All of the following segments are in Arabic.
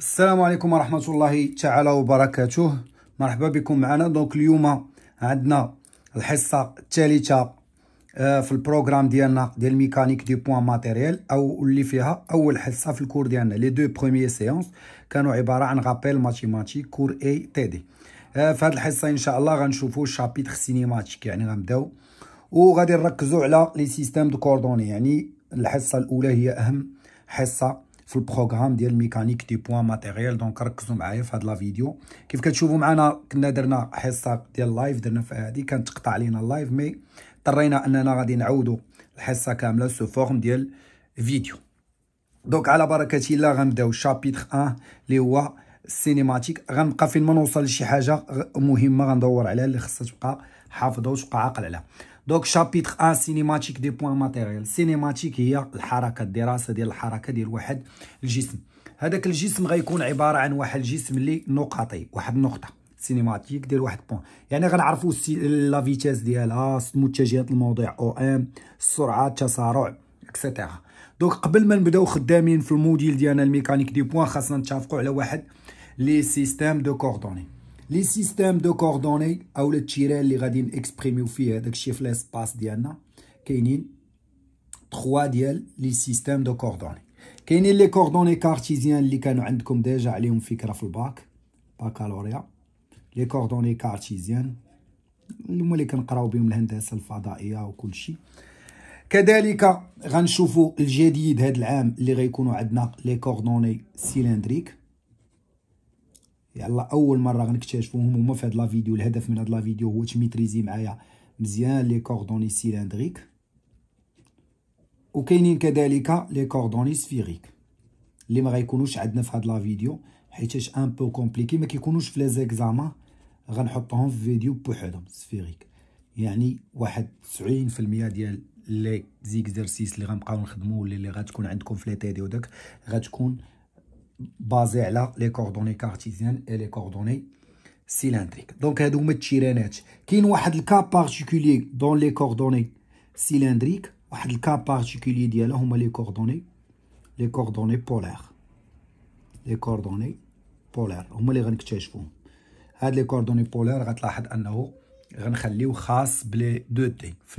السلام عليكم ورحمة الله تعالى وبركاته مرحبا بكم معنا دونك اليوم عندنا الحصة الثالثة آه، في البروغرام ديالنا ديال ميكانيك دي بوان ماتيريال او اللي فيها اول حصه في الكور ديالنا لي دو بخوميي سيونس كانوا عباره عن غابيل ماتيماتيك كور اي تي دي في هذه الحصه ان شاء الله غنشوفو الشابيتر سينيماتيك يعني غنبداو وغادي نركزو على لي سيستيم دو كوردوني يعني الحصه الاولى هي اهم حصه في البروغرام ديال ميكانيك دي بوان ماتيريال دونك ركزوا معايا في هاد لا فيديو كيف كتشوفوا معنا كنا درنا حصه ديال لايف درنا في هادي كانت تقطع علينا اللايف مي اضطرينا اننا غادي نعاودوا الحصه كامله سو فورم ديال فيديو دونك على بركه الله غنبداو شابيتر 1 اللي هو السينيماتيك غنبقى فين ما نوصل لشي حاجه مهمه غندور عليها اللي خصها تبقى حافظه وتبقى عاقل عليها دوك شابيتر ان سينيماتيك دي بوان ماتيريال سينيماتيك هي الحركه الدراسه ديال الحركه ديال واحد الجسم هذاك الجسم غيكون عباره عن واحد الجسم اللي نقطي واحد النقطه سينيماتيك ديال واحد بوان يعني غنعرفوا لا فيتاس ديالها متجهات الموضع او ام السرعه التسارع اكسيتيرا دونك قبل ما نبداو خدامين في الموديل ديالنا الميكانيك دي بوان خاصنا نتفقوا على واحد لي سيستيم دو كوردوني لي سيستيم دو كوردوني او التيران اللي غادي نكسبريميو فيه هذاك الشيء في لاسباس ديالنا كاينين 3 ديال لي سيستيم دو كوردوني كاينين لي كوردوني كارتيزيان اللي كانوا عندكم ديجا عليهم فكره في الباك باكالوريا لي كوردوني كارتيزيان هما اللي كنقراو بهم الهندسه الفضائيه وكل شيء كذلك غنشوفوا الجديد هذا العام اللي غيكونوا عندنا لي كوردوني سيلندريك يلا اول مره غنكتشفوهم هما في هاد لا فيديو الهدف من هاد لا فيديو هو تميتريزي معايا مزيان لي كوردوني سيلندريك وكاينين كذلك لي كوردوني سفيريك اللي ما غيكونوش عندنا في هاد لا فيديو حيتاش ان بو كومبليكي ما كيكونوش في لي زيكزامان غنحطهم في فيديو بوحدهم سفيريك يعني واحد 90% ديال لي زيكزرسيس اللي غنبقاو نخدمو ولا اللي غتكون عندكم في لي دي وداك غتكون basé là les coordonnées cartésiennes et les coordonnées cylindriques. Donc, il y a un Il a cas particulier dans les coordonnées cylindriques. un cas particulier a les coordonnées, les coordonnées polaires. Les coordonnées polaires. Les coordonnées polaires. Il y a هاد a غتلاحظ انه غنخليو خاص بلي 2 في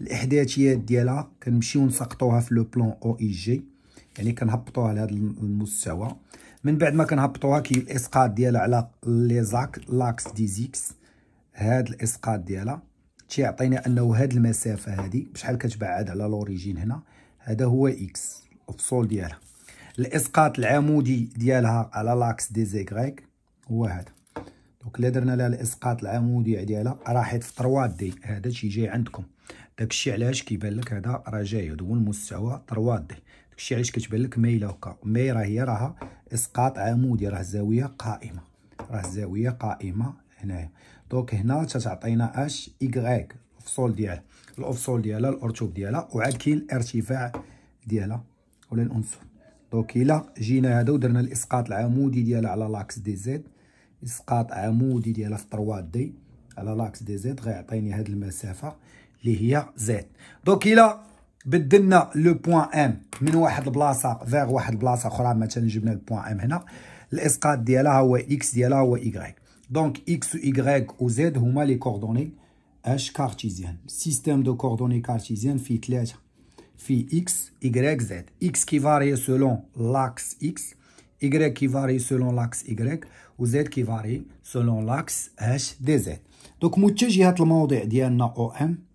الاحداثيات ديالها كنمشيو نسقطوها في لو بلون او اي جي يعني كنهبطوها لهذا المستوى من بعد ما كنهبطوها كي الاسقاط ديالها على لي زاك لاكس دي زيكس هاد الاسقاط ديالها تيعطينا انه هاد المسافه هادي بشحال كتبعد على لوريجين هنا هذا هو اكس الفصول ديالها الاسقاط العمودي ديالها على لاكس دي زيغريك هو هذا دونك الا درنا لها الاسقاط العمودي ديالها راحت في 3 دي هذا شي جاي عندكم داكشي علاش كيبان لك هذا راه جاي هذا هو المستوى دي داكشي علاش كتبان لك مايله هكا مي راه هي راها اسقاط عمودي راه زاويه قائمه راه زاويه قائمه هنايا دونك هنا تتعطينا اش ايغريك الافصول ديالها الافصول ديالها الارتوب ديالها وعاد كاين الارتفاع ديالها ولا الانسون دونك الا جينا هذا ودرنا الاسقاط العمودي ديالها على لاكس دي زد اسقاط عمودي ديالها في 3 دي على لاكس دي زد غيعطيني هاد المسافه اللي هي زد دونك الا بدلنا لو بوان ام من واحد البلاصه فيغ واحد البلاصه اخرى مثلا جبنا البوان ام هنا الاسقاط ديالها هو اكس ديالها هو واي دونك اكس و y و زيد هما لي كوردوني اش كارتيزيان سيستيم دو كوردوني كارتيزيان في ثلاثه في اكس واي زد اكس كي فاري سولون لاكس اكس واي كي فاري سولون لاكس واي و كي فاري سولون لاكس اش دي زيد دونك متجهات الموضع ديالنا او ام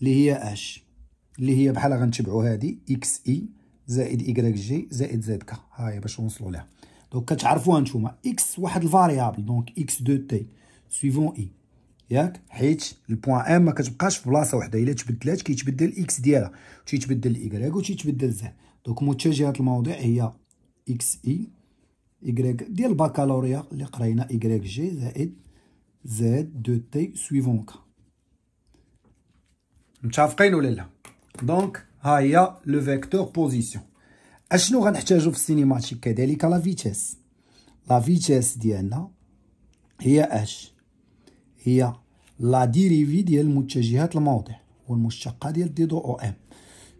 اللي هي اش اللي هي بحال غنتبعوا هذه اكس اي e زائد ايكغ جي زائد زد كا هاهي باش نوصلوا لها دونك كتعرفوها نتوما اكس واحد الفاريابل دونك اكس دو تي سويفون اي ياك حيت البوان ام ما كتبقاش في بلاصه وحده الا تبدلات كيتبدل اكس ديالها تيتبدل و وتيتبدل زد دونك متجهات الموضع هي اكس اي ايكغ ديال الباكالوريا اللي قرينا ايكغ جي زائد زد دو تي سويفون كا متفقين ولا لا دونك ها هي لو فيكتور بوزيسيون اشنو غنحتاجو في السينيماتيك كذلك لا فيتيس لا فيتيس ديالنا هي اش هي لا ديريفي ديال متجهات الموضع والمشتقه ديال دي دو او ام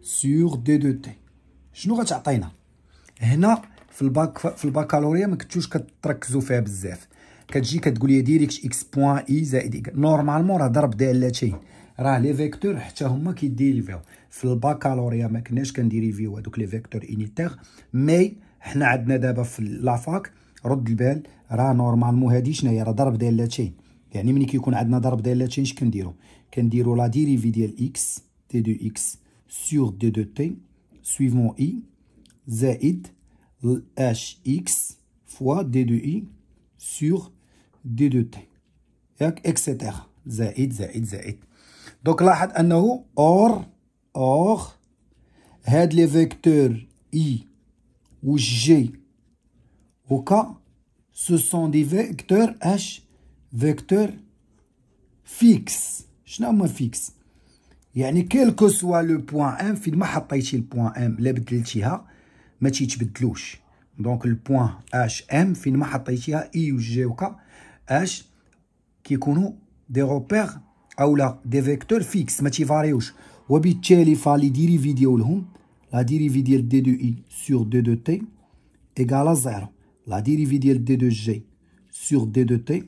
سيغ دي دو تي شنو غتعطينا هنا في الباك في الباكالوريا ما كنتوش كتركزوا فيها بزاف كتجي كتقول لي ديريكت اكس بوان اي زائد اي نورمالمون راه ضرب دالتين راه لي فيكتور حتى هما كيديريفيو في الباكالوريا ما كناش كنديريفيو هادوك لي فيكتور انيتير مي حنا عندنا دابا في لافاك رد البال راه نورمالمون هادي شنو هي راه ضرب دالتين يعني ملي كيكون عندنا ضرب دالتين اش كنديرو كنديرو لا ديريفي ديال اكس تي دو اكس سور دي دو تي سويفون اي زائد اش اكس فوا دي دو اي سور دي دو تي ياك اكسيتيرا زائد زائد زائد Donc là, on a dit les vecteurs I ou G au cas, ce sont des vecteurs H, vecteurs fixes. Je fixe quel que soit le point M, film point M, le point M, le point M, le point H, le point H, le point le H, le point H, ou des vecteurs fixes, mais ne vais pas vous parler de ça. On la dérivée de D2I sur D2T est égale à zéro. La dérivée de D2G sur D2T est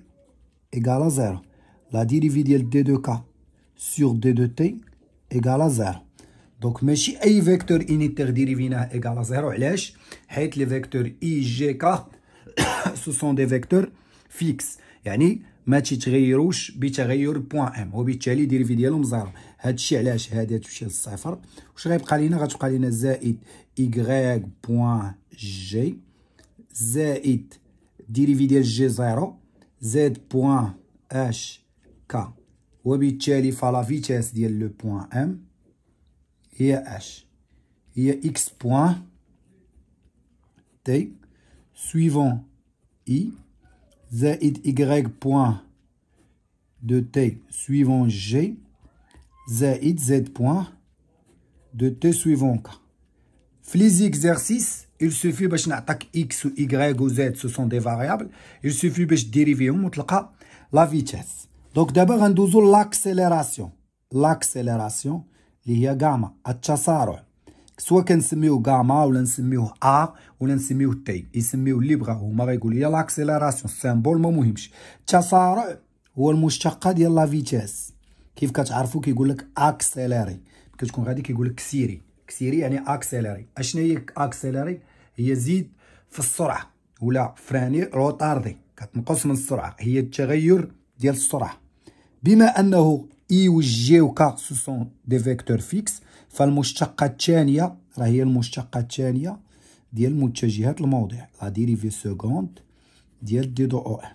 égale à zéro. La dérivée de D2K sur D2T est égale à zéro. Donc, si les vecteurs qui sont dérivés sont à zéro. Pourquoi Parce les vecteurs I, G, K sont des vecteurs fixes, cest à ما تيتغيروش بتغير بوان ام وبالتالي في ديالهم زيرو هادشي علاش هذا تمشي للصفر واش غيبقى لينا غتبقى لينا زائد ايغريك بوان جي زائد ديريفي ديال جي زيرو زائد بوان اش كا وبالتالي فلا فيتاس ديال لو بوان ام هي اش هي اكس بوان تي سويفون اي Z Y point de T suivant G, Z Z point de T suivant K. exercice, il suffit باش attaque X ou Y ou Z, ce sont des variables, il suffit باش dérivيهم la vitesse. Donc d'abord, غندوزو l'accélération. L'accélération اللي هي gamma, التسارع. سواء كنسميوه غاما ولا نسميوه ا ولا نسميوه تي يسميوه اللي بغا هما غيقول لي لاكسيليراسيون سامبول ما مهمش التسارع هو المشتقه ديال لا فيتيس كيف كتعرفوا كيقول لك اكسيليري كتكون غادي كيقول لك كسيري كسيري يعني اكسيليري اشنو هي اكسيليري هي زيد في السرعه ولا فراني روتاردي كتنقص من السرعه هي التغير ديال السرعه بما انه اي و جي و كا سو سون دي فيكتور فيكس فالمشتقة الثانية راه هي المشتقة الثانية ديال متجهات الموضع لا ديريفي سكوند ديال دي دو او ام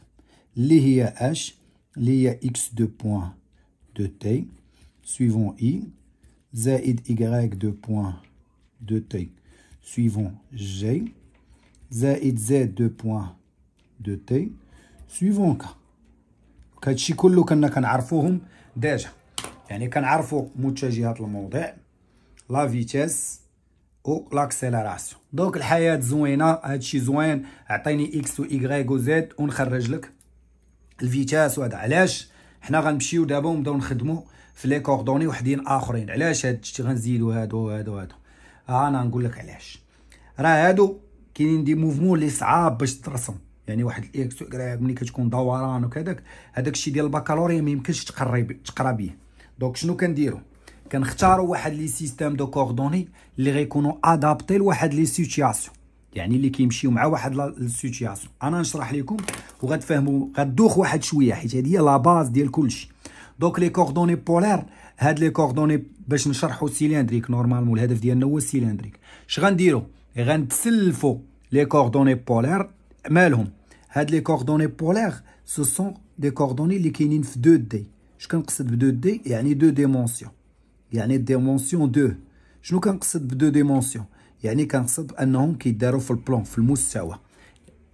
اللي هي اش اللي هي اكس دو بوان دو تي سويفون اي زائد y دو بوان دو تي سويفون جي زائد زد دو بوان دو تي سويفون كا هادشي كله كنا كنعرفوهم ديجا يعني كنعرفو متجهات الموضع لا فيتيس و لاكسيليراسيون دونك الحياه زوينه هادشي زوين عطيني اكس و واي و زد ونخرج لك الفيتاس وهذا علاش حنا غنمشيو دابا ونبداو نخدمو في لي كوردوني وحدين اخرين علاش هادشي غنزيدو هادو هادو هادو انا نقول لك علاش راه هادو كاينين دي موفمون لي صعاب باش ترسم يعني واحد الاكس كراك ملي كتكون دوران وكذاك هذاك الشيء ديال البكالوريا ما يمكنش تقرب تقرا بيه دونك شنو كنديرو كنختاروا واحد لي سيستيم دو كوردوني اللي غيكونوا ادابتي لواحد لي سيتياسيون يعني اللي كيمشيو مع واحد السيتياسيون انا نشرح لكم وغتفهموا غدوخ واحد شويه حيت هذه هي لا باز ديال كلشي دونك لي كوردوني بولار هاد لي كوردوني باش نشرحوا سيلندريك نورمالمون الهدف ديالنا هو سيلندريك اش غنديروا غنتسلفوا لي كوردوني بولار مالهم هاد لي كوردوني بولار سو سون دي كوردوني اللي كاينين في 2 دي اش كنقصد ب 2 دي يعني دو ديمونسيون يعني ديمونسيون دو شنو كنقصد بدو ديمونسيون يعني كنقصد انهم كيداروا في البلون في المستوى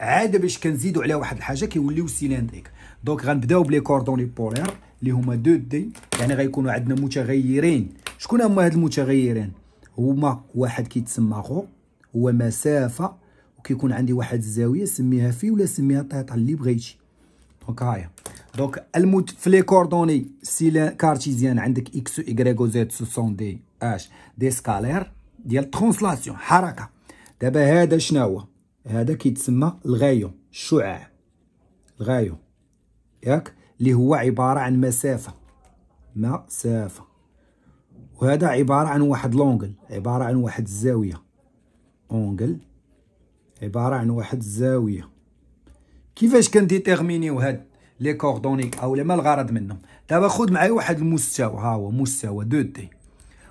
عاده باش كنزيدوا على واحد الحاجه كيوليو سيلندريك دونك غنبداو بلي كوردون لي بولير اللي هما دو دي يعني غيكونوا عندنا متغيرين شكون هما هاد المتغيرين هما واحد كيتسمى غو هو مسافه وكيكون عندي واحد الزاويه سميها في ولا سميها طيطا اللي بغيتي دونك هايا دونك المود في لي كوردوني سي كارتيزيان عندك اكس و وايغريك و زد سون دي اش دي سكالير ديال ترونسلاسيون حركه دابا هذا شناهو هذا كيتسمى الغايو الشعاع الغايو ياك اللي هو عباره عن مسافه مسافه وهذا عباره عن واحد لونجل عباره عن واحد الزاويه اونجل عباره عن واحد الزاويه كيفاش كنديتيرمينيو هاد لي كوردونيك او ما الغرض منهم دابا خذ معايا واحد المستوى ها هو مستوى 2 دي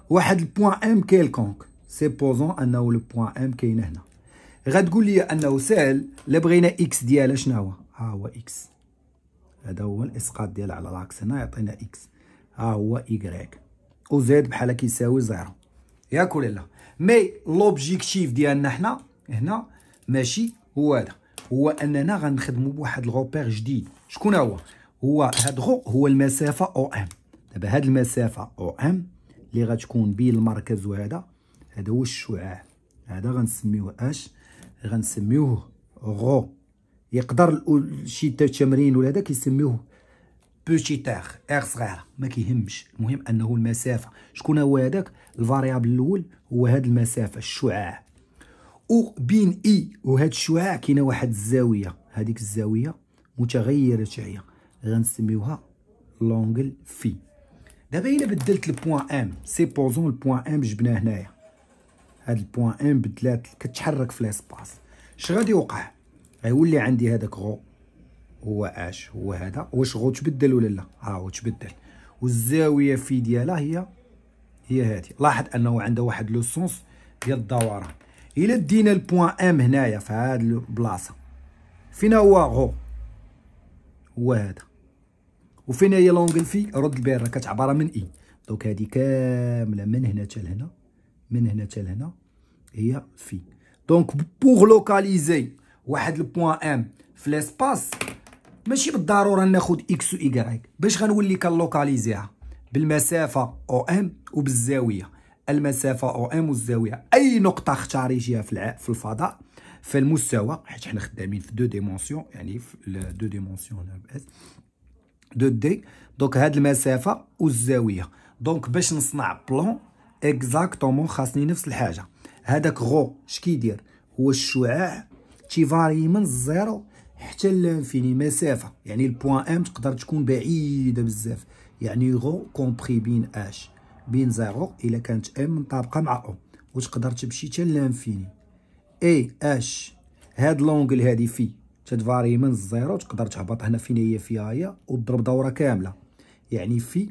واحد البوان ام كيلكونك سيبوزون انه البوان ام كاين هنا غتقول لي انه سهل لا بغينا اكس ديالها شنو هو ها هو اكس هذا هو الاسقاط ديالها على لاكس هنا يعطينا اكس ها هو ايكغيك وزاد بحالها كيساوي زيرو ياك ولا لا مي لوبجيكتيف ديالنا حنا هنا ماشي هو هذا هو اننا غنخدموا بواحد الغوبير جديد شكون هو هو هاد غو هو المسافه او ام دابا هاد المسافه او ام اللي غتكون بين المركز وهذا هذا هو الشعاع هذا غنسميوه اش غنسميوه غو يقدر شي تمرين ولا هذا كيسميوه تاغ اغ صغيره ما كيهمش المهم انه المسافه شكون هو هذاك الفاريابل الاول هو هاد المسافه الشعاع او بين اي وهاد الشعاع كاينه واحد الزاويه هذيك الزاويه متغيره شعيه غنسميوها لونغل في دابا الا بدلت البوان ام سي بوزون البوان ام جبناه هنايا هاد البوان ام بدلات كتحرك في لاسباس اش غادي يوقع غيولي عندي هذاك غو هو اش هو هذا واش غو تبدل ولا لا ها آه، هو تبدل والزاويه في ديالها هي هي هذه لاحظ انه عنده واحد لو سونس ديال الدوران الى دينا البوان ام هنايا في هاد البلاصه فين هو غو هو هذا وفين هي لونغل في رد البير كتعبر من اي دونك هذه كامله من هنا حتى لهنا من هنا حتى لهنا هي في دونك بوغ لوكاليزي واحد البوان ام في ليسباس ماشي بالضروره ناخد اكس و ايكغيك باش غنولي كنلوكاليزيها بالمسافه او ام وبالزاويه المسافه او ام الزاويه اي نقطه اختاريتيها في في الفضاء فالمستوى حيت حنا خدامين في دو ديمونسيون يعني في دو ديمونسيون هنا باس دو دي دونك هاد المسافه والزاويه دونك باش نصنع بلون اكزاكتومون خاصني نفس الحاجه هذاك غو اش كيدير هو الشعاع تيفاري من الزيرو حتى لانفيني مسافه يعني البوان ام تقدر تكون بعيده بزاف يعني غو كومبري بين اش بين زيرو الا كانت ام منطابقه مع او وتقدر تمشي حتى لانفيني اي اش هاد لونغل هادي في تتفاري من الزيرو تقدر تهبط هنا فين هي فيها هي وتضرب دوره كامله يعني في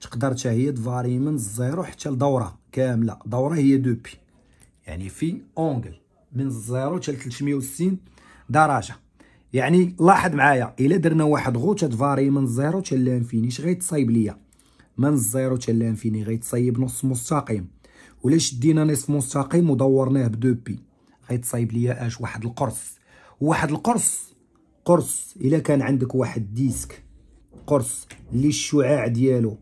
تقدر حتى هي تفاري من الزيرو حتى لدوره كامله دوره هي دو بي يعني في اونغل من الزيرو حتى 360 درجه يعني لاحظ معايا الا درنا واحد غوت تفاري من الزيرو حتى لانفيني اش غيتصايب ليا من الزيرو حتى لانفيني غيتصايب نص مستقيم ولا شدينا نصف مستقيم ودورناه بدو بي غيتصايب ليا اش واحد القرص واحد القرص قرص الا كان عندك واحد ديسك قرص اللي الشعاع ديالو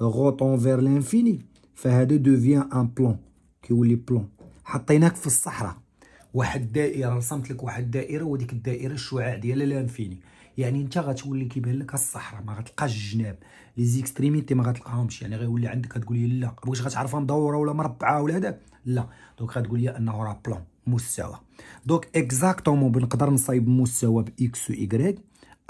غوطون فير لانفيني فهادو دوفيان ان بلون كيولي بلون حطيناك في الصحراء واحد الدائره رسمت لك واحد الدائره وديك الدائره الشعاع ديالها لانفيني يعني انت غتولي كيبان لك الصحراء ما غتلقاش الجناب لي زيكستريميتي ما غتلقاهمش يعني غيولي عندك غتقول لي لا واش غتعرفها مدوره ولا مربعه ولا هذا لا دونك غتقول لي انه راه بلون مستوى دونك اكزاكتومون بنقدر نصايب مستوى باكس و ايكغيك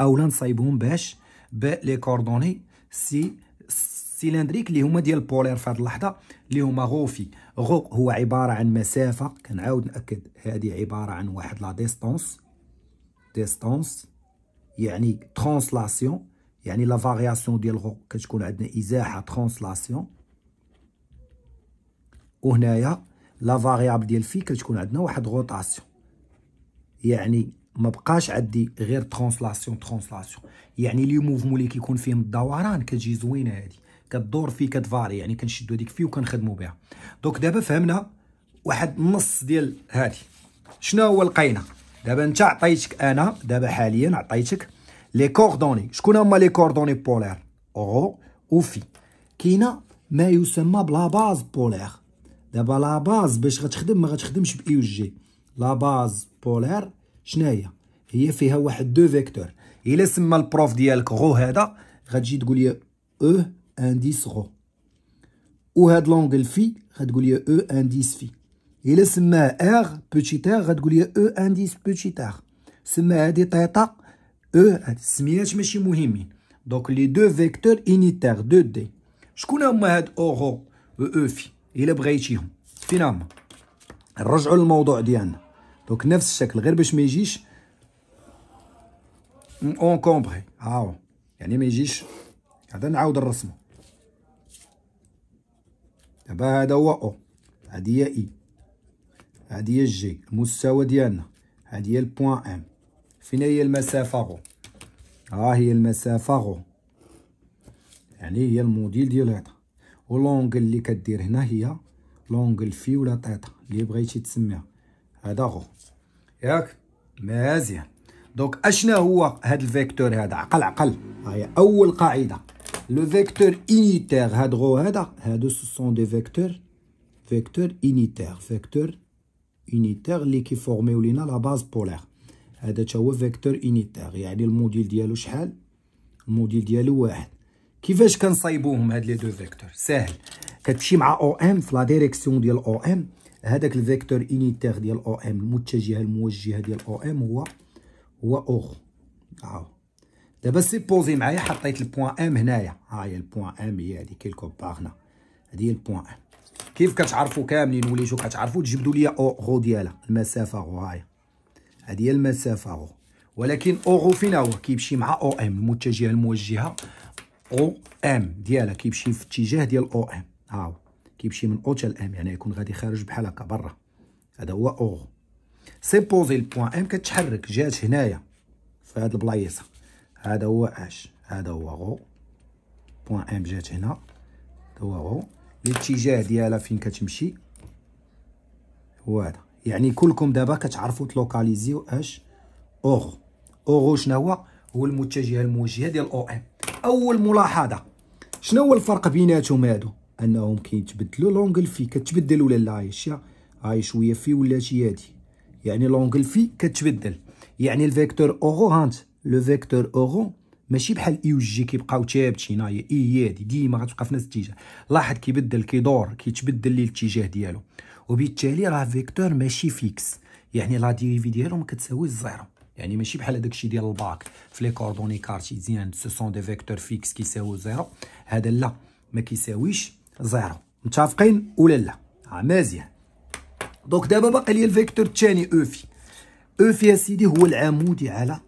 اولا نصايبهم باش بلي كوردوني سي سيلندريك اللي هما ديال بولير في هذه اللحظه اللي هما غوفي غو هو عباره عن مسافه كنعاود ناكد هذه عباره عن واحد لا ديستونس ديستونس يعني ترانسلاسيون يعني لا فارياسيون غو كتكون عندنا ازاحه ترانسلاسيون وهنايا لا فاريابل ديال في كتكون عندنا واحد غوطاسيون يعني ما بقاش عندي غير ترانسلاسيون ترانسلاسيون يعني لي موفمون اللي كيكون فيهم الدوران كتجي زوينه هادي كدور فيه كتفاري يعني كنشدو هذيك في وكنخدمو بها دونك دابا فهمنا واحد النص ديال هادي شنو هو لقينا دابا انت عطيتك انا دابا حاليا عطيتك لي كوردوني شكون هما لي كوردوني بولير غو في كاين ما يسمى بلا باز بولير دابا لا باز باش غتخدم ما غتخدمش باي جي لا باز بولير شناهي هي فيها واحد دو فيكتور الا سمى البروف ديالك غو هذا غتجي تقول لي او انديس غو وهاد لونغل في غتقول لي او انديس في الا سماه ار بوتيت ار غتقول لي او انديس بوتيت ار سمى هادي تيتا هاد السميات ماشي مهمين دونك لي دو فيكتور انيتير دو دي شكون هما هاد اورو و اوفي الا بغيتيهم فين هما نرجعوا للموضوع ديالنا دونك نفس الشكل غير باش ما يجيش اون كومبري هاو يعني ما يجيش هذا نعاود نرسمو دابا هذا هو او هذه هي اي هذه هي جي المستوى ديالنا هذه هي البوان ام فين هي المسافة غو ها هي المسافة غو يعني هي الموديل ديال و ولونجل اللي كدير هنا هي لونجل في ولا طيطة اللي بغيتي تسميها هذا غو ياك مزيان دونك اشنا هو هاد الفيكتور هذا عقل عقل ها هي اول قاعده لو فيكتور انيتير هاد غو هذا هادو سون دي فيكتور فيكتور انيتير فيكتور انيتير اللي كيفورميو لينا لا باز بولير هذا تا هو فيكتور انيتار يعني الموديل ديالو شحال الموديل ديالو واحد كيفاش كنصايبوهم هاد لي دو فيكتور ساهل كتمشي مع او ام في لا ديريكسيون ديال او ام هذاك الفيكتور انيتار ديال او ام المتجهه الموجهه ديال او ام هو هو او هاو دابا سي بوزي معايا حطيت البوان ام هنايا ها هي البوان ام هي هادي كيلكو باغ هادي هي البوان ام كيف كتعرفوا كاملين وليتو كتعرفوا تجبدوا لي او غو ديالها المسافه غو هاي هذه هي المسافه او ولكن اورو فين هو كيمشي مع او ام المتجهه الموجهه او ام ديالها كيمشي في اتجاه ديال او ام ها هو كيمشي من او حتى إم يعني يكون غادي خارج بحال هكا برا هذا هو اورو سي بوزي البوان ام كتحرك جات هنايا في هاد البلايصه هذا هو اش هذا هو غو بوان ام جات هنا هذا هو غو الاتجاه ديالها فين كتمشي هو هذا يعني كلكم دابا كتعرفوا تلوكاليزيو اش اوغ اوغو شنو هو هو المتجهه الموجهه ديال او ام اول ملاحظه شنو هو الفرق بيناتهم هادو انهم كيتبدلوا لونغل في كتبدل ولا لا عايشه هاي شويه في ولا شي هادي يعني لونغل في كتبدل يعني الفيكتور اوغو هانت لو فيكتور اوغو ماشي بحال اي وجي كيبقاو ثابتين هي اي هادي ديما غتبقى في نفس الاتجاه لاحظ كيبدل كيدور كيتبدل لي الاتجاه ديالو وبالتالي راه فيكتور ماشي فيكس يعني لا ديريفي ما كتساوي الزيرو يعني ماشي بحال هذاك الشيء ديال الباك في لي كوردوني كارتيزيان سو سون دي فيكتور فيكس كيساويو زيرو هذا لا ما كيساويش زيرو متفقين ولا لا آه، مزيان دونك دابا باقي لي الفيكتور الثاني e e او في او في سيدي هو العمودي على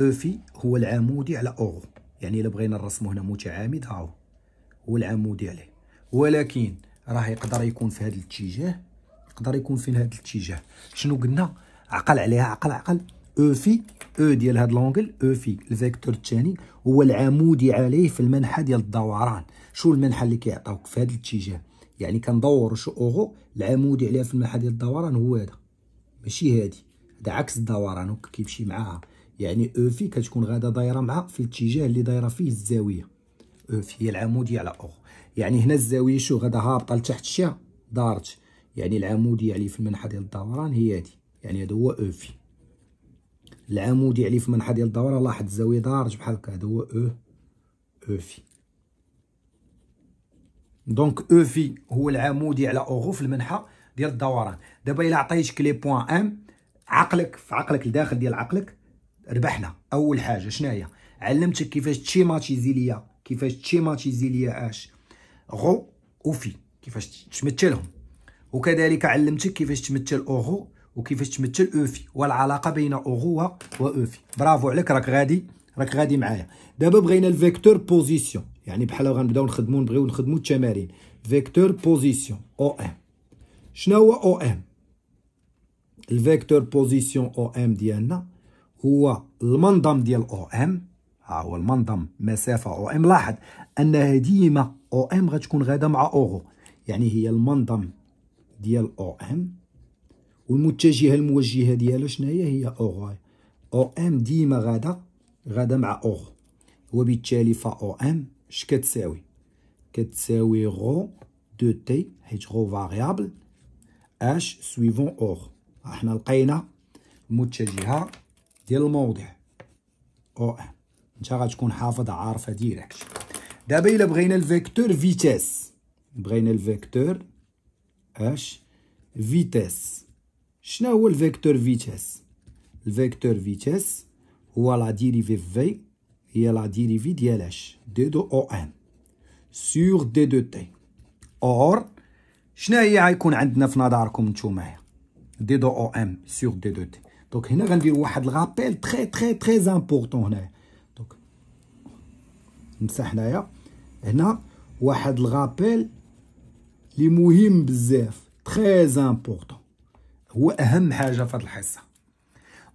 او e في هو العمودي على او يعني الا بغينا نرسمو هنا متعامد هاو هو العمودي عليه ولكن راه يقدر يكون في هذا الاتجاه يقدر يكون فين هذا الاتجاه شنو قلنا عقل عليها عقل عقل او e في او e ديال هاد لونجل او e في الفيكتور الثاني هو العمودي عليه في المنحى ديال الدوران شو المنحى اللي كيعطيوك في هاد الاتجاه يعني كندور شو اوغو العمودي عليها في المنحى ديال الدوران هو هذا ماشي هادي هذا عكس الدوران هو كيمشي معاها يعني او في كتكون غاده دايره مع في الاتجاه اللي دايره فيه الزاويه او في هي العموديه على اوغو يعني هنا الزاويه شو غاده هابطه لتحت شي دارت يعني العمودي عليه في المنحة ديال الدوران هي هادي يعني هذا هو او e في العمودي عليه في المنحة ديال الدوران لاحظ الزاوية دارج بحال هكا هذا هو او e، او e في دونك او في هو العمودي على اوغو في المنحة ديال الدوران دابا الا عطيتك لي بوان ام عقلك في عقلك الداخل ديال عقلك ربحنا اول حاجه شناهي علمتك كيفاش تشيماتيزي ليا كيفاش تشيماتيزي ليا اش غو وفي كيفاش تمثلهم وكذلك علمتك كيفاش تمثل اوغو وكيفاش تمثل اوفي والعلاقه بين اوغو واوفي برافو عليك راك غادي راك غادي معايا دابا بغينا الفيكتور بوزيسيون يعني بحال غنبداو نخدمو نبغيو نخدمو التمارين فيكتور بوزيسيون او ام شنو هو او ام الفيكتور بوزيسيون او ام ديالنا هو المنظم ديال او ام ها هو المنظم مسافه او ام لاحظ انها ديما او ام غتكون غاده مع اوغو يعني هي المنظم ديال او ام والمتجهه الموجهه ديالها شناهي هي او غاي او ام ديما غادا غادا مع او وبالتالي فا او ام اش كتساوي كتساوي غو دو تي حيت غو فاريابل اش سويفون او احنا لقينا المتجهه ديال الموضع او ام انت غتكون حافظ عارفه ديريكت دابا الا بغينا الفيكتور فيتاس بغينا الفيكتور اش فيتيس شنو هو الفيكتور فيتيس الفيكتور فيتيس هو لا ديريفي في هي لا ديريفي ديال اش دي دو او ان سور دي دو تي اور شنو هي غيكون عندنا في نظركم نتوما دي دو او ام سور دي دو تي دونك هنا غندير واحد الغابيل تري تري تري امبورطون هنايا دونك نمسح هنايا هنا واحد الغابيل اللي مهم بزاف تري امبورطون هو اهم حاجه في هذه الحصه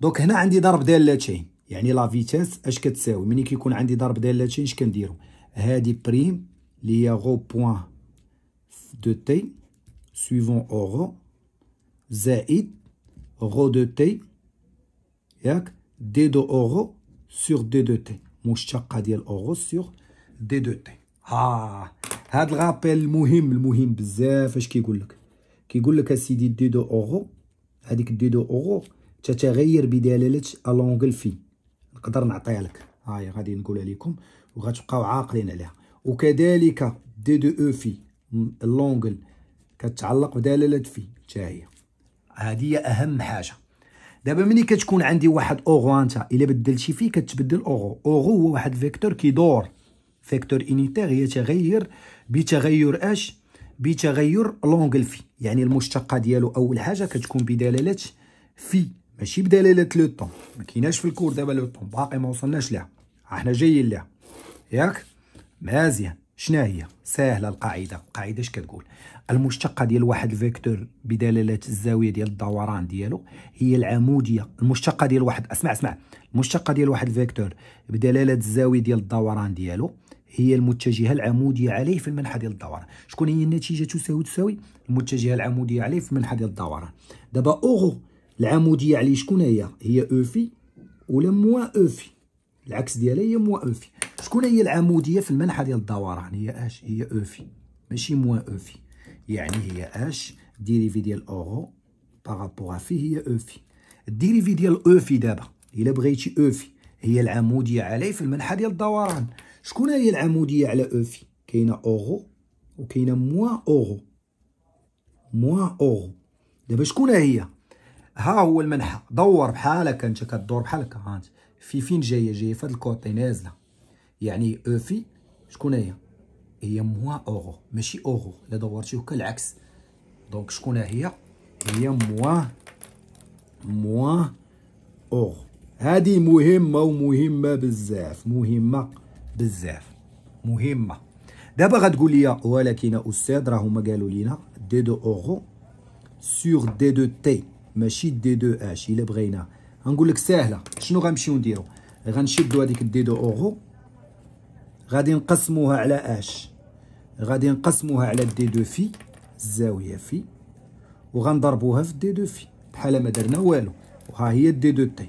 دونك هنا عندي ضرب ديال يعني لا فيتيس اش كتساوي ملي كيكون عندي ضرب ديال اش كنديرو هادي بريم اللي هي غو بوان دو تي سويفون اورو زائد غو دو تي ياك دي دو اورو سور دي دو تي مشتقه ديال اورو سور دي دو تي ها هاد الغابيل المهم المهم بزاف اش كيقول لك كيقول لك اسيدي دي دو اورو هذيك دي دو اورو تتغير بدلاله الونغل في نقدر نعطيها لك هاي غادي نقولها لكم وغتبقاو عاقلين عليها وكذلك دي دو او في اللونغل كتعلق بدلاله في حتى هي هذه اهم حاجه دابا ملي كتكون عندي واحد اورو انت الا بدلتي فيه كتبدل اورو اورو هو واحد فيكتور كيدور فيكتور انيتير يتغير بتغير اش بتغير لونغ في يعني المشتقه ديالو اول حاجه كتكون بدلاله في ماشي بدلاله لو طون ما كايناش في الكور دابا لو طون باقي ما وصلناش لها احنا جايين لها ياك مزيان شنو هي ساهله القاعده القاعده اش كتقول المشتقه ديال واحد الفيكتور بدلاله الزاويه ديال الدوران ديالو هي العموديه المشتقه ديال واحد اسمع اسمع المشتقه ديال واحد الفيكتور بدلاله الزاويه ديال الدوران ديالو هي المتجهه العموديه عليه في المنحى ديال الدوران شكون هي النتيجه تساوي تساوي المتجهه العموديه عليه في المنحى ديال الدوران دابا اوغو العموديه عليه شكون هي هي اوفي ولا موا اوفي العكس ديالها هي موا اوفي شكون هي العموديه في المنحى ديال الدوران هي اش هي اوفي ماشي موا اوفي يعني هي اش ديريفي ديال اوغو باغابوغ في هي اوفي الديريفي ديال اوفي دابا الا بغيتي اوفي هي العموديه عليه في المنحى ديال الدوران شكون هي العموديه على اوفي كاينه اورو وكاينه موان اورو موان اورو دابا شكون هي ها هو المنحى دور بحال هكا انت كدور بحال هكا هانت في فين جايه جايه في هاد الكوطي نازله يعني اوفي شكون هي هي موان اورو ماشي اورو الا دورتي هكا العكس دونك شكون هي هي موان موان اورو هادي مهمه ومهمه بزاف مهمه بزاف مهمه دابا غتقول لي ولكن استاذ هما قالوا لينا دي دو اورو سور دي دو تي ماشي دي دو اش الا بغينا غنقول لك ساهله شنو غنمشيو نديرو غنشدو هذيك دي دو اورو غادي نقسموها على اش غادي نقسموها على دي دو في الزاويه في وغنضربوها في دي دو في بحال ما درنا والو وها هي دي دو تي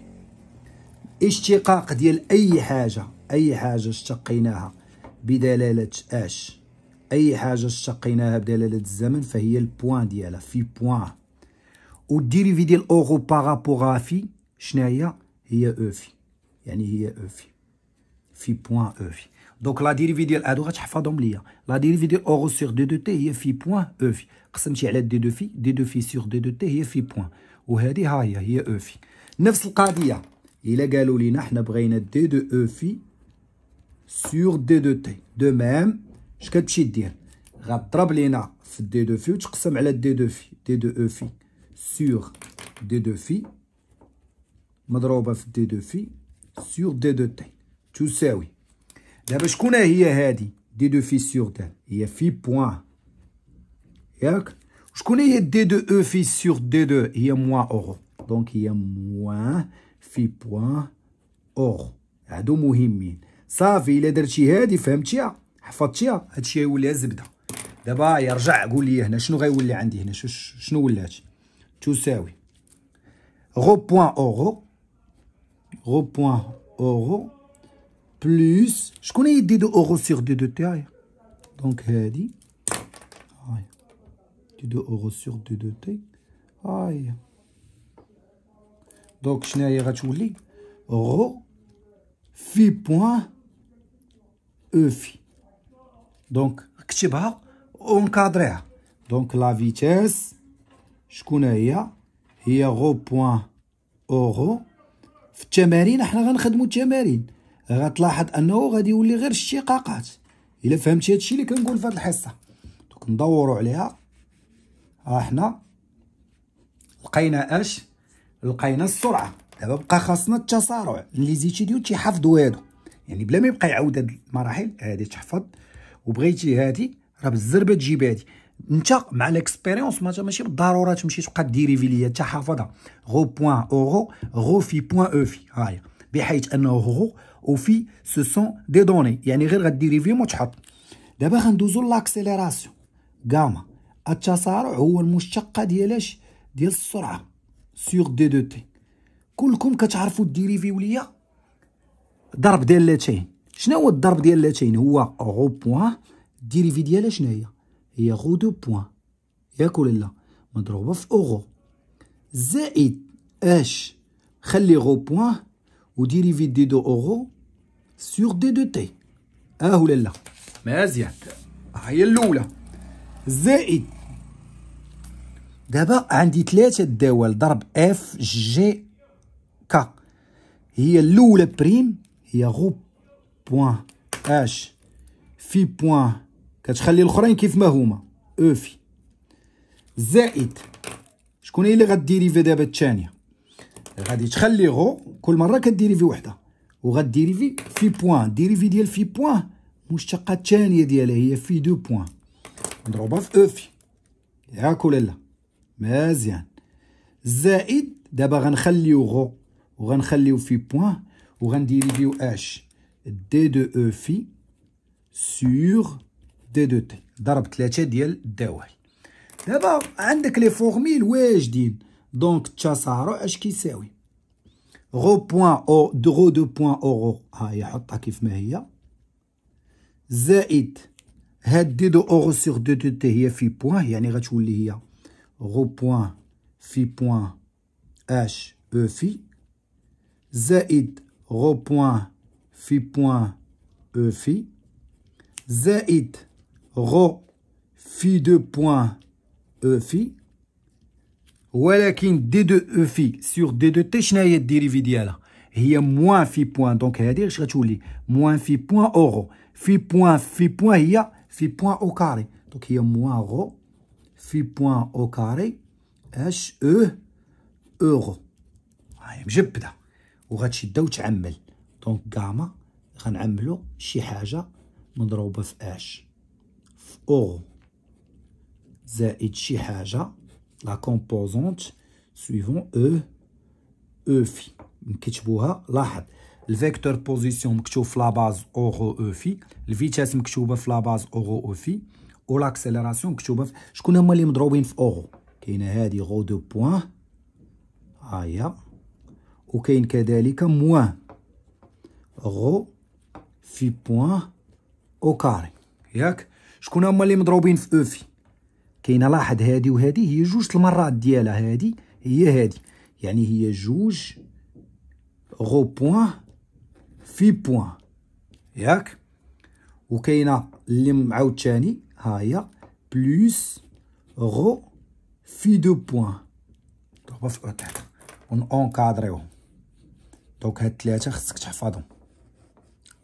اشتقاق ديال اي حاجه أي حاجة اشتقيناها بدلالة اش أي حاجة اشتقيناها بدلالة الزمن فهي البوان ديالها في بوان ديريفي ديال أورو باغابوغ في شناهي هي أو في e يعني هي أو في في بوان أو في دونك لا ديريفي ديال هادو غتحفظهم ليا لا ديريفي ديال أورو سيغ دي دو تي هي في بوان أو في قسمتي على دي دو في دي دو في سيغ دي دو تي هي في بوان وهذه ها هي هي أو في نفس القضية إلا قالوا لينا حنا بغينا دي دو أو في sur D 2 T. De même, je vais dire, sur D 2 F, je vais D 2 F, D 2 E sur D 2 F, je vais D de F sur D 2 T. Tu sais, oui. dire, je connais D 2 F sur D, il y a point. Je connais D deux E sur D 2 il y a moins or Donc, il y a moins point or. C'est صافي الا درتي هادي فهمتيها حفظتيها هادشي غيولي زبده دابا يرجع قول لي هنا شنو غيولي عندي هنا شنو ولات تساوي غو بوان اورو غو بوان اورو بلوس شكون يدي دو اورو سيغ دو دو تي دونك هادي هاي دي دو اورو سيغ دو دو تي هاي دونك شناهي غتولي غو في بوان اوفي دونك كتبها اونكادريها دونك لا فيتيس شكون هي هي غو بوان اورو في التمارين احنا غنخدمو التمارين غتلاحظ انه غادي يولي غير الشقاقات الا فهمتي هادشي اللي كنقول في هاد الحصه دونك ندورو عليها ها حنا لقينا اش لقينا السرعه دابا بقى خاصنا التسارع لي زيتيديو تيحافظوا هادو يعني بلا ما يبقى يعاود هاد المراحل هادي تحفظ وبغيتي هادي راه بالزربه تجيب هادي انت مع ليكسبيريونس ما ماشي بالضروره تمشي تبقى ديريفي ليا انت حافظها غو بوان اورو غو في بوان او في بحيث انه غو او في سو سون دي دوني يعني غير غديريفيهم وتحط دابا غندوزو لاكسيليراسيون غاما التسارع هو المشتقه ديالاش ديال السرعه سيغ دي دو تي كلكم كتعرفوا الديريفي وليا ضرب ديال لاتين شنو هو الضرب ديال لاتين هو غو بوان ديريفي ديالها شنو هي هي غو دو بوان ياك ولا لا مضروبه في اوغو زائد اش خلي غو بوان وديريفي دي دو اوغو سور دي دو تي اه ولا لا مزيان هي الاولى زائد دابا عندي ثلاثه الدوال ضرب اف جي كا هي الاولى بريم بوان اش في بوان كتخلي الاخرين كيف ما هما او في زائد شكون هي اللي غديريفي دابا الثانيه غادي تخلي غو كل مره كديريفي وحده وغديريفي في بوان ديريفي ديال في بوان مشتقه الثانيه ديالها هي في دو بوان نضربها في او في ياك ولا لا مزيان زائد دابا غنخليو غو وغنخليو في بوان وغنديريفيو اش دي دو او في سور دي دو تي ضرب ثلاثة ديال الدوال دابا عندك لي فورميل واجدين دونك التسارع اش كيساوي غو بوان او دغو دو بوان اورو هاهي حطها كيف ما هي زائد هاد دي دو اورو سور دو دو تي هي في بوان يعني غتولي هي غو بوان في بوان اش او في زائد rho point phi point e phi z it rho phi 2 point e phi ولكن d2 e phi sur d2 t شناهي Il y a moins phi point donc il y a des غتولي moins phi point rho phi point phi point il y a phi point au carré donc il y a moins rho phi point au carré h e euro هاي مجبده وغتشدها وتعمل دونك غاما غنعملو شي حاجه مضروبه في اش في او زائد شي حاجه لا كومبوزونت سويفون او او في نكتبوها لاحظ الفيكتور بوزيسيون مكتوب في لاباز اورو او في الفيتاس مكتوبه في لاباز اورو او في و لاكسيليراسيون مكتوبه في شكون هما اللي مضروبين في اورو كاينه هادي غو دو بوان ها هي وكاين كذلك موان غو في بوان او كاري ياك شكون هما اللي مضروبين في اوفي كاينه لاحظ هادي وهادي هي جوج المرات ديالها هادي هي هادي يعني هي جوج غو بوان في بوان ياك وكاينه اللي عاوتاني ها هي بلوس غو في دو بوان دابا في اون اونكادريهم دونك هاد الثلاثه خصك تحفظهم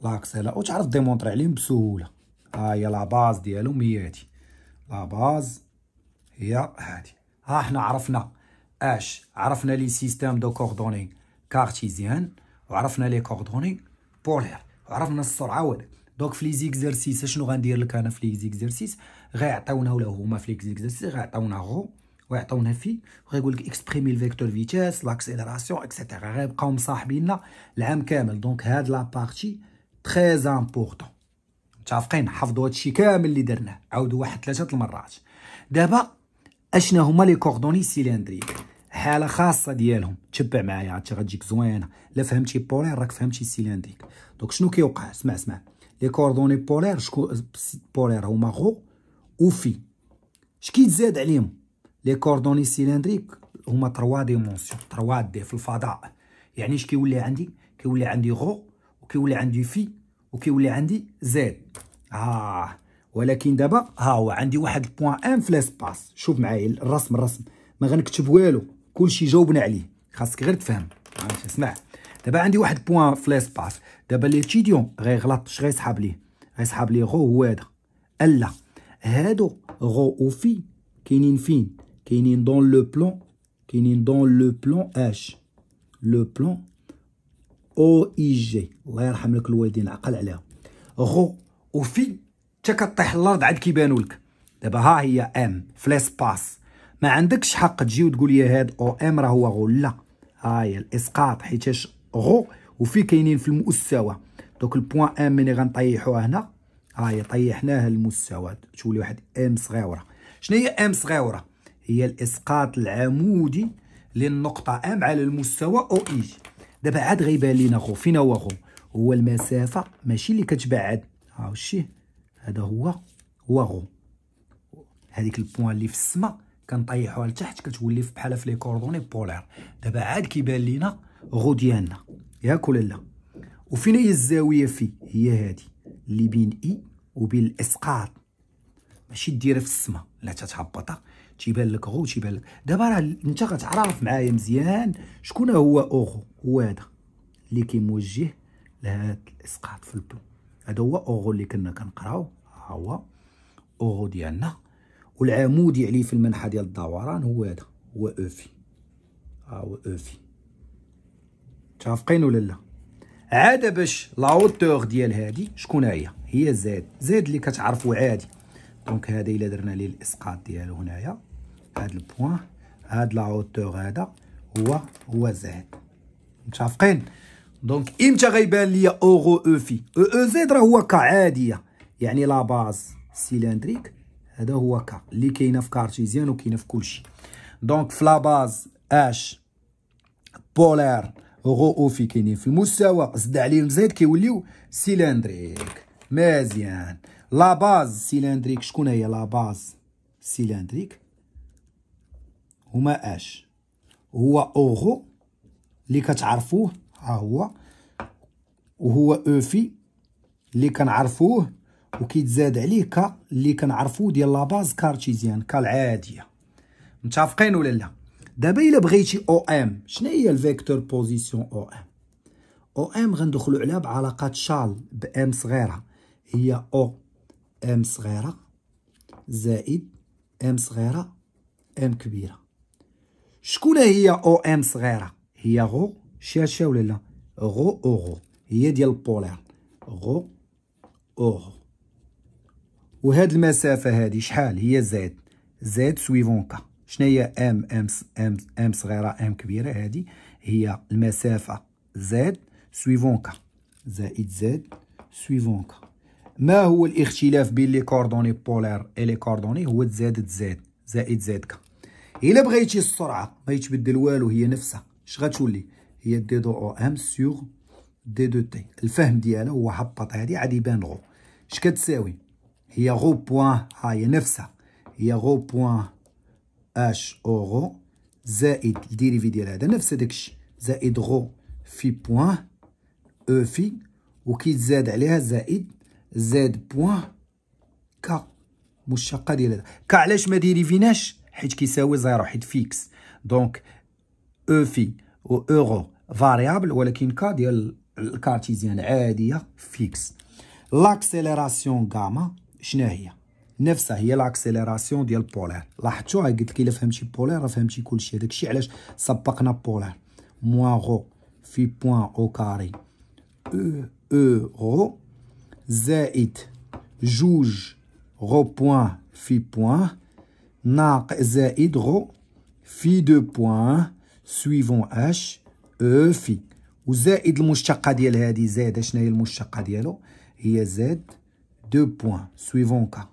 لاكسيلا تعرف ديمونطري عليهم بسهوله ها هي لا باز ديالهم هي هادي لا باز هي هادي ها حنا عرفنا اش عرفنا لي سيستيم دو كوردوني كارتيزيان وعرفنا لي كوردوني بولير وعرفنا السرعه هادي دونك في لي زيكزارسيس شنو غندير لك انا في لي زيكزارسيس غيعطيونا ولا هما في لي زيكزارسيس غيعطيونا غو ويعطونا في ويقول لك اكسبريمي الفيكتور فيتاس لاكسيليراسيون اكسيتيرا غيبقاو مصاحبيننا العام كامل دونك هاد لابارتي تري امبورطون متافقين حفظوا هادشي كامل اللي درناه عاودوا واحد ثلاثه المرات دابا اشنا هما لي كوردوني سيلندريك حاله خاصه ديالهم تبع معايا عاد غتجيك زوينه لا فهمتي بولير راك فهمتي سيلندريك دونك شنو كيوقع اسمع اسمع لي كوردوني بولير شكون بولير هما غو وفي اش كيتزاد عليهم لي كوردوني سيلندريك هما تروا ديمونسيون تروا دي في الفضاء يعني اش كيولي عندي كيولي عندي غو وكيولي عندي في وكيولي عندي زد اه ولكن دابا ها هو عندي واحد البوان ان في لاسباس شوف معايا الرسم الرسم ما غنكتب والو كلشي جاوبنا عليه خاصك غير تفهم اسمع دابا عندي واحد البوان في لاسباس دابا ليتيديون غيغلط اش غيسحاب ليه غيسحاب ليه غو هو هذا الا هادو غو وفي كاينين فين كاينين دون لو بلون كاينين دون لو بلون اش لو بلون او اي جي الله يرحم لك الوالدين عقل عليها غو وفي حتى كطيح الارض عاد كيبانوا لك دابا ها هي ام فليس باس ما عندكش حق تجي وتقول لي هاد او ام راه هو غو لا ها هي الاسقاط حيتاش غو وفي كاينين في المستوى دوك البوان ام ملي غنطيحوها هنا ها هي طيحناها المستوى تولي واحد ام صغيره شنو هي ام صغيره هي الاسقاط العمودي للنقطه ام على المستوى او اي دابا عاد غيبان لينا خو فين هو خو هو المسافه ماشي اللي كتبعد هاو الشي هذا هو هو غو هذيك البوان اللي في السماء كنطيحوها لتحت كتولي بحال في لي كوردوني بولير دابا عاد كيبان لينا غو ديالنا ياك ولا لا وفين هي الزاويه في هي هادي اللي بين اي وبين الاسقاط ماشي ديرها في السماء لا تتهبطها تيبان لك غو تيبان لك دابا راه انت غتعرف معايا مزيان شكون هو اوغو هو هذا اللي كيموجه لهذا الاسقاط في البلو هذا هو اوغو اللي كنا كنقراو ها هو اوغو ديالنا والعمودي عليه في المنحة ديال الدوران هو هذا هو اوفي ها هو اوفي متفقين ولا لا عاد باش لاوتور ديال هادي شكون هي هي زاد زاد اللي كتعرفو عادي دونك هذا الا درنا ليه الاسقاط ديالو هنايا هاد البوان هاد لا هوتور هذا هو هو زاد متفقين دونك امتى غيبان ليا اوغو او في او او زيد راه هو كعاديه يعني لا باز سيلندريك هذا هو كا اللي كاينه في كارتيزيان وكاينه في كلشي دونك في لا باز اش بولار اوغو او في كاينين في المستوى زد عليهم زيد كيوليو سيلندريك مزيان لا باز سيلندريك شكون هي لا باز سيلندريك هما اش هو اوغو اللي كتعرفوه ها هو وهو اوفي اللي كنعرفوه وكيتزاد عليه ك اللي كنعرفوه ديال لاباز كارتيزيان كالعاديه متفقين ولا لا دابا الا بغيتي او ام شنو هي الفيكتور بوزيسيون او ام او ام غندخلو عليها بعلاقه شال بام صغيره هي او ام صغيره زائد ام صغيره ام كبيره شكون هي او ام صغيره هي غو شاشه ولا لا غو اوغو هي ديال البولار غو اوغو وهاد المسافه هادي شحال هي زاد زاد سويفون كا شنو هي ام ام ام ام صغيره ام كبيره هادي هي المسافه زاد سويفون كا زائد زاد سويفون كا ما هو الاختلاف بين لي كوردوني بولير اي لي كوردوني هو تزاد تزاد زائد زاد كا الا بغيتي السرعه ما يتبدل والو هي نفسها اش غتولي هي دي دو او ام سيغ دي دو تي الفهم ديالها هو حبط هادي عاد يبان غو اش كتساوي هي غو بوان ها هي نفسها هي غو بوان اش او غو زائد الديريفي ديال هذا نفس داكشي زائد غو في بوان او e في وكيتزاد عليها زائد زاد بوان كا مشتقه ديال هذا كا علاش ما ديريفيناش حيت كيساوي زيرو حيت فيكس دونك او e في و اورو فاريابل ولكن كا ديال الكارتيزيان عاديه فيكس لاكسيليراسيون غاما شنو هي نفسها هي لاكسيليراسيون ديال بولار لاحظتوها قلت لك الا فهمتي بولار راه فهمتي كلشي داكشي علاش سبقنا بولار موان غو في بوان او كاري او او غو زائد جوج غو بوان في بوان ناقص زائد غو في دو بوان سويفون اش او في وزائد المشتقه ديال هادي زاد شنو هي المشتقه ديالو هي زاد دو بوان سويفون كا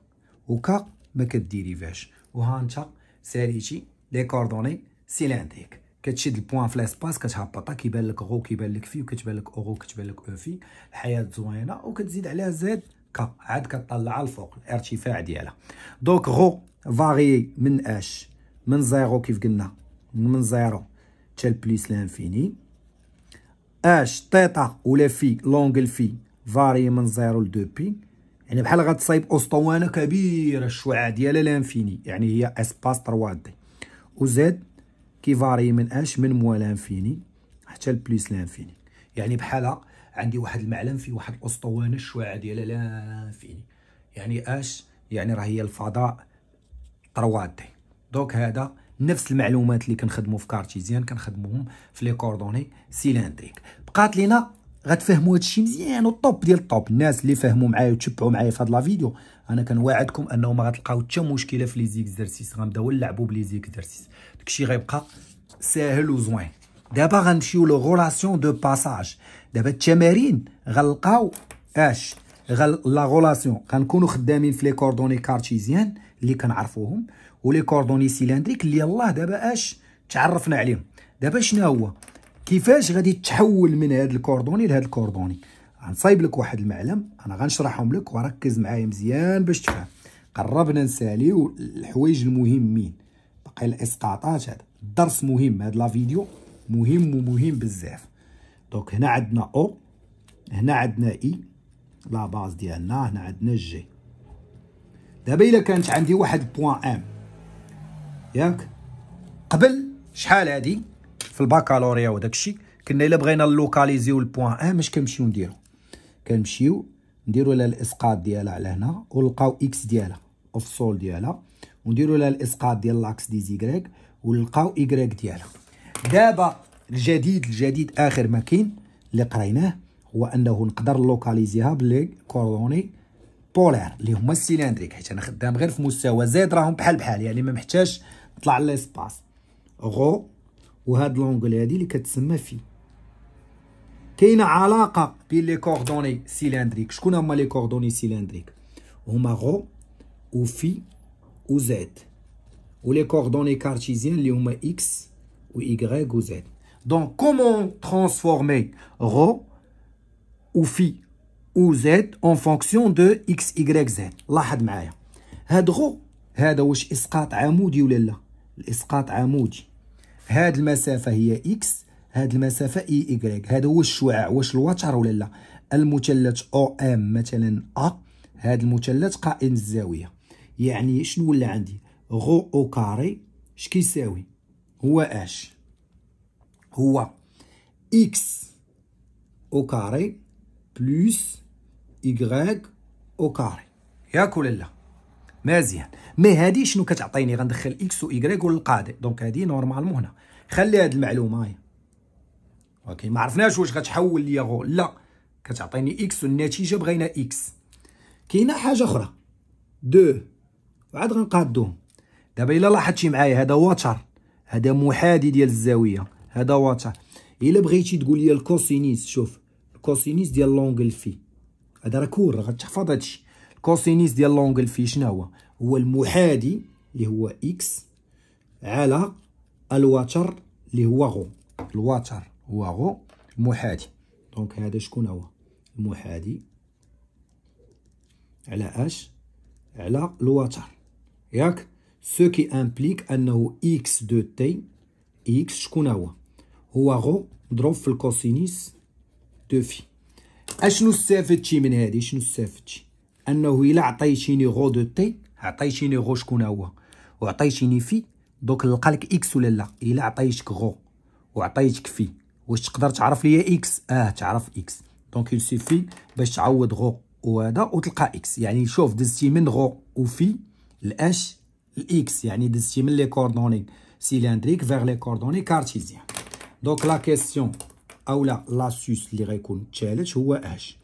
وكا ما كديريفاش وها انت ساليتي لي كوردوني سيلانديك كتشد البوان في لاسباس كتهبطها كيبان لك غو كيبان لك في وكتبان لك اوغو كتبان لك او e في الحياه زوينه وكتزيد عليها زاد كا عاد كطلعها الفوق الارتفاع ديالها دونك غو فاري من اش من زيرو كيف قلنا من زيرو تال بليس لانفيني اش تيتا ولا في لونغل في فاري من زيرو لدو بي يعني بحال غتصايب اسطوانه كبيره الشعاع ديالها لانفيني يعني هي اسباس 3 دي وزاد فاري من اش من موا لانفيني حتى لبليس لانفيني يعني بحال عندي واحد المعلم فيه واحد الاسطوانه الشعاع ديالها لانفيني يعني اش يعني راه هي الفضاء دي دونك هذا نفس المعلومات اللي كنخدموا في كارتيزيان كنخدموهم في لي كوردوني سيلندريك بقات لينا غتفهموا هادشي مزيان والطوب ديال الطوب الناس اللي فهموا معايا وتشبعوا معايا في هاد لا فيديو انا كنواعدكم انه ما غتلقاو حتى مشكله في لي زيكزرسيس غنبداو نلعبوا بلي زيكزارسيس داكشي غيبقى ساهل وزوين دابا غنمشيو لو غولاسيون دو باساج دابا التمارين غنلقاو اش غل لا غولاسيون غنكونوا خدامين في لي كوردوني كارتيزيان اللي كنعرفوهم ولي كوردوني سيلاندريك اللي يلاه دابا اش تعرفنا عليهم دابا شنو هو كيفاش غادي تحول من هذا الكوردوني لهذا الكوردوني غنصايب لك واحد المعلم انا غنشرحهم لك وركز معايا مزيان باش تفهم قربنا نساليو الحوايج المهمين باقي الاسقاطات هذا الدرس مهم هاد لا فيديو مهم ومهم بزاف دونك هنا عندنا او هنا عندنا اي لا باز ديالنا هنا عندنا جي دابا الا كانت عندي واحد بوان ام ياك قبل شحال هادي في الباكالوريا وداكشي كنا الا بغينا نلوكاليزيو البوان ام اش كنمشيو نديرو كنمشيو نديرو لها الاسقاط ديالها على هنا ونلقاو اكس ديالها اوف سول ديالها ونديرو لها الاسقاط ديال لاكس دي كريك ونلقاو ايكريك ديالها دابا الجديد الجديد اخر ما كاين اللي قريناه هو انه نقدر نلوكاليزيها بلي كوردوني بولار اللي هما السيلاندريك حيت انا خدام غير في مستوى زيد راهم بحال بحال يعني ما محتاجش نطلع لسباس غو وهاد لونغل هادي اللي كتسمى في كاينه علاقه بين لي كوردوني سيلندريك شكون هما لي كوردوني سيلندريك هما غو وفي وزيد ولي كوردوني كارتيزيان اللي هما اكس و و زيد، دونك كومون ترانسفورمي غو وفي و زد اون فونكسيون دو اكس y زد لاحظ معايا هاد غو هذا واش اسقاط عمودي ولا لا الاسقاط عمودي هاد المسافه هي اكس هاد المسافه اي e, ايغريك هذا هو الشعاع واش الوتر ولا لا المثلث او ام مثلا ا هاد المثلث قائم الزاويه يعني شنو ولا عندي غو او كاري اش كيساوي هو اش هو اكس او كاري بلس y او كاري ياك ولا لا مزيان مي هادي شنو كتعطيني غندخل اكس و y أو القاضي دونك هادي نورمالمون هنا خلي هاد المعلومه هاي ولكن ما عرفناش واش غتحول ليا غول لا كتعطيني اكس والنتيجه بغينا اكس كاينه حاجه اخرى دو وعاد غنقادوهم دابا الا لاحظتي معايا هذا واتر هذا محادي ديال الزاويه هذا واتر الا بغيتي تقول لي الكوسينيس شوف الكوسينيس ديال لونغل في هذا راه كور راه غتحفظ هادشي الكوسينيس ديال لونغل في شنو هو هو المحادي اللي هو اكس على الواتر اللي هو غو الواتر هو غو المحادي دونك هذا شكون هو المحادي على اش على الواتر ياك سو كي امبليك انه اكس دو تي اكس شكون هو هو غو مضروب في الكوسينيس دو في اشنو استفدتي من هذه شنو استفدتي انه الا عطيتيني غو دو تي عطيتيني غو شكون هو وعطيتيني في دوك نلقى لك اكس ولا لا الا عطيتك غو وعطيتك في واش تقدر تعرف ليا اكس اه تعرف اكس دونك يسيفي باش تعوض غو وهذا وتلقى اكس يعني شوف دزتي من غو وفي الاش الاكس يعني دزتي من لي كوردوني سيلندريك فيغ لي كوردوني كارتيزيان دونك لا كيسيون اولا لاسوس اللي غيكون الثالث هو اش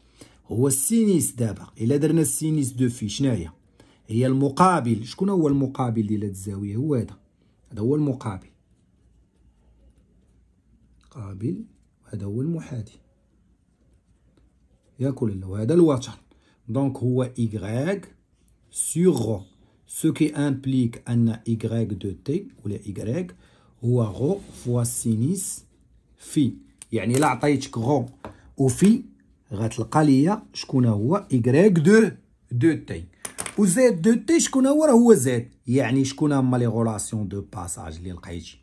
هو السينيس دابا الا درنا السينيس دو في شناهي هي المقابل شكون هو المقابل ديال هاد الزاويه هو هذا هذا هو المقابل قابل هذا هو المحادي ياك ولا لا وهذا الوتر دونك هو y غو سو كي امبليك ان y دو تي ولا y هو غو فوا سينيس في يعني الا عطيتك غون وفي غتلقى ليا شكون هو إيكغيك دو دو تي و زيد دو تي شكون هو راه هو زد يعني شكون هما لي غولاسيون دو باساج اللي لقيتي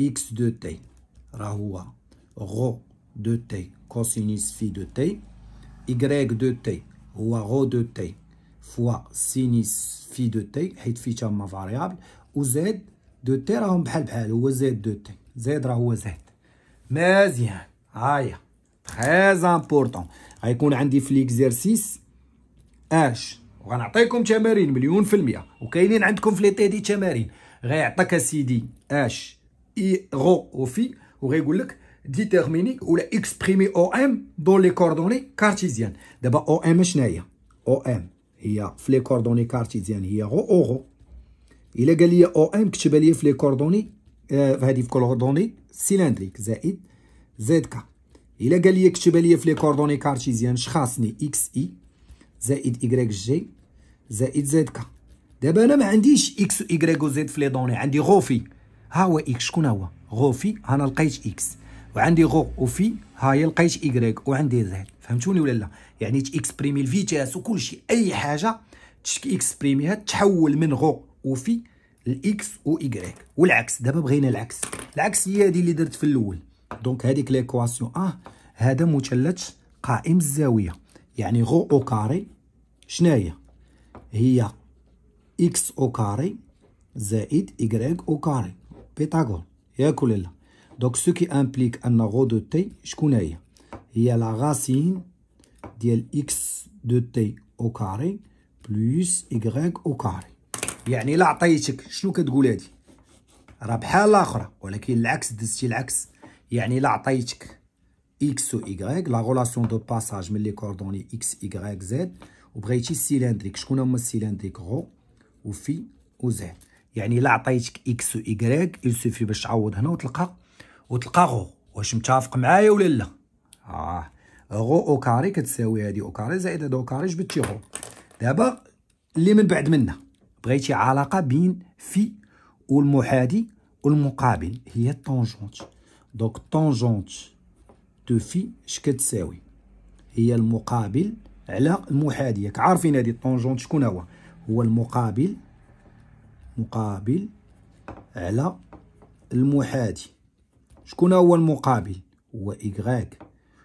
إكس دو تي راه هو غو دو تي كوسينيس في دو تي إيكغيك دو تي هو غو دو تي فوا سينيس في دو تي حيت في تما فاريابل و زيد دو تي راهم بحال بحال هو زيد دو تي زيد راه هو زد مزيان هايا تخي امبورطون غيكون عندي في ليكزيرسيس اش وغنعطيكم تمارين مليون في المية وكاينين عندكم في لي تي دي تمارين غيعطيك اسيدي اش اي غو وفي وغيقول لك ديتيرميني ولا اكسبريمي او ام دون لي كوردوني كارتيزيان دابا او ام شناهي او ام هي في لي كوردوني كارتيزيان هي غو او غو الا قال لي او ام كتبها لي في لي كوردوني في هذه في كوردوني سيلندريك زائد زد كا الا قال لي اكتبها لي في لي كوردوني كارتيزيان شخاصني اكس اي زائد واي جي زائد زد كا دابا انا ما عنديش اكس واي وزد في لي دوني عندي غوفي ها هو اكس شكون هو غوفي انا لقيت اكس وعندي غو وفي ها هي لقيت واي وعندي زد فهمتوني ولا لا يعني بريمي الفيتاس وكلشي اي حاجه اكس بريميها تحول من غو وفي الاكس و واي والعكس دابا بغينا العكس العكس هي هذه اللي درت في الاول دونك هذيك ليكواسيون اه هذا مثلث قائم الزاويه يعني غو او كاري شناهي هي اكس او كاري زائد واي او كاري بيتاغور ياك ولا لا دونك سو كي امبليك ان غو دو تي شكون هي هي لا غاسين ديال اكس دو تي او كاري بلس واي او كاري يعني الا عطيتك شنو كتقول هادي راه بحال الاخرى ولكن العكس دزتي العكس يعني الا عطيتك اكس و واي لا غولاسيون دو باساج من لي كوردوني اكس واي زد وبغيتي سيلندريك شكون هما السيلندريك غو وفي وزد يعني الا عطيتك اكس و يل سوفي باش تعوض هنا وتلقى وتلقى غو واش متفق معايا ولا لا اه غو او كاري كتساوي هادي او كاري زائد هادو كاري جبدتي غو دابا اللي من بعد منها بغيتي علاقه بين في والمحادي والمقابل هي الطونجونت دونك الطونجونت دو في اش كتساوي هي المقابل على المحادي ياك عارفين هذه الطونجونت شكون هو هو المقابل مقابل على المحادي شكون هو المقابل هو إيكغاك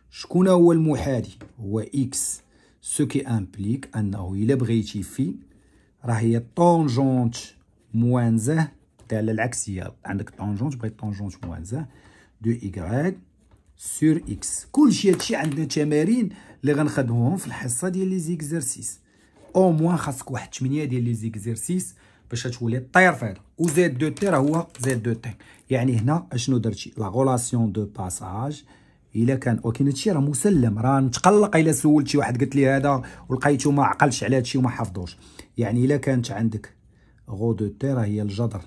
شكون هو المحادي هو إكس سو كي امبليك انه الا بغيتي في راهي طونجونت موان تاع العكسيه عندك طونجونت بغيت طونجونت موان دو إيكغيك سور إكس كلشي هادشي عندنا تمارين اللي غنخدموهم في الحصه ديال لي زيكزارسيس او موان خاصك واحد 8 ديال لي زيكزارسيس باش تولي طير في هذا و زيد دو تي راه هو زيد دو تي يعني هنا اشنو درتي لا غولاسيون دو باساج الا كان ولكن هادشي راه مسلم راه نتقلق الا سولت شي واحد قلت لي هذا ولقيتو ما عقلش على هادشي وما حافظوش يعني إلا كانت عندك غو دو تي راه هي الجذر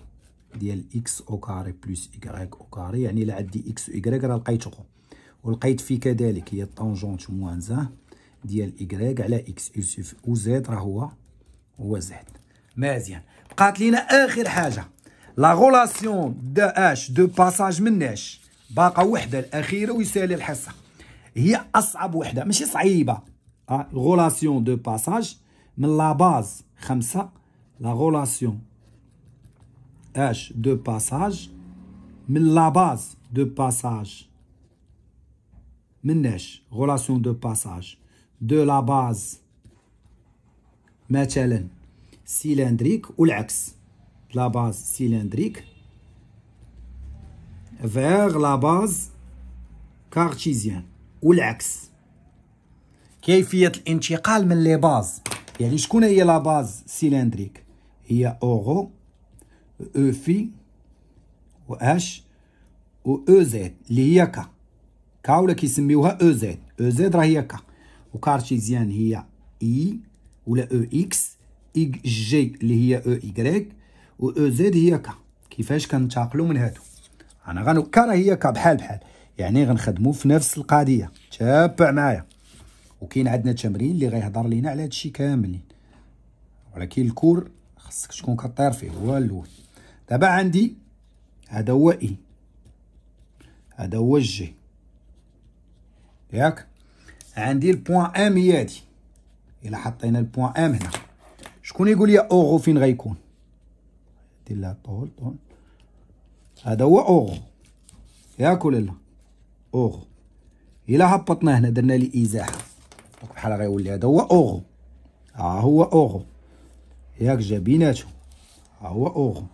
ديال اكس او كاري بلس واي او كاري يعني إلا عندي اكس واي راه لقيت غو ولقيت في كذلك هي الطونجونت موان زان ديال واي على اكس او زد راه هو هو زد مزيان بقات لينا اخر حاجه لا غولاسيون دو اش دو باساج من اش باقا وحده الاخيره ويسالي الحصه هي اصعب وحده ماشي صعيبه غولاسيون دو باساج من لا باز خمسة لا غولاسيون اش دو باساج من لا باز دو باساج من اش غولاسيون دو باساج دو لا باز مثلا سيلندريك والعكس لا باز سيلندريك فيغ لا باز كارتيزيان والعكس كيفية الانتقال من لي باز يعني شكون هي لا باز سيلندريك هي اورو او في و اش و او زد اللي هي كا كا ولا كيسميوها او زد او زد راهي هي كا وكارتيزيان هي اي ولا او اكس اي جي اللي هي او ايغريك و او زد هي كا كيفاش كنتاقلو من هادو انا غنوكا راهي هي كا بحال بحال يعني غنخدمو في نفس القضيه تابع معايا وكاين عندنا تمرين اللي غيهضر لينا على هادشي كامل ولكن الكور خاصك تكون كطير فيه هو الاول دابا عندي هذا هو اي هذا هو جي ياك عندي البوان ام هي هادي الا حطينا البوان ام هنا شكون يقول لي اوغو فين غيكون دير لها طول طول هذا هو اوغو ياك ولا لا اوغو الا هبطنا هنا درنا لي ازاحه دونك بحال غيولي هذا هو اوغو ها آه، هو اوغو ياك جا بيناتهم آه، ها هو اوغو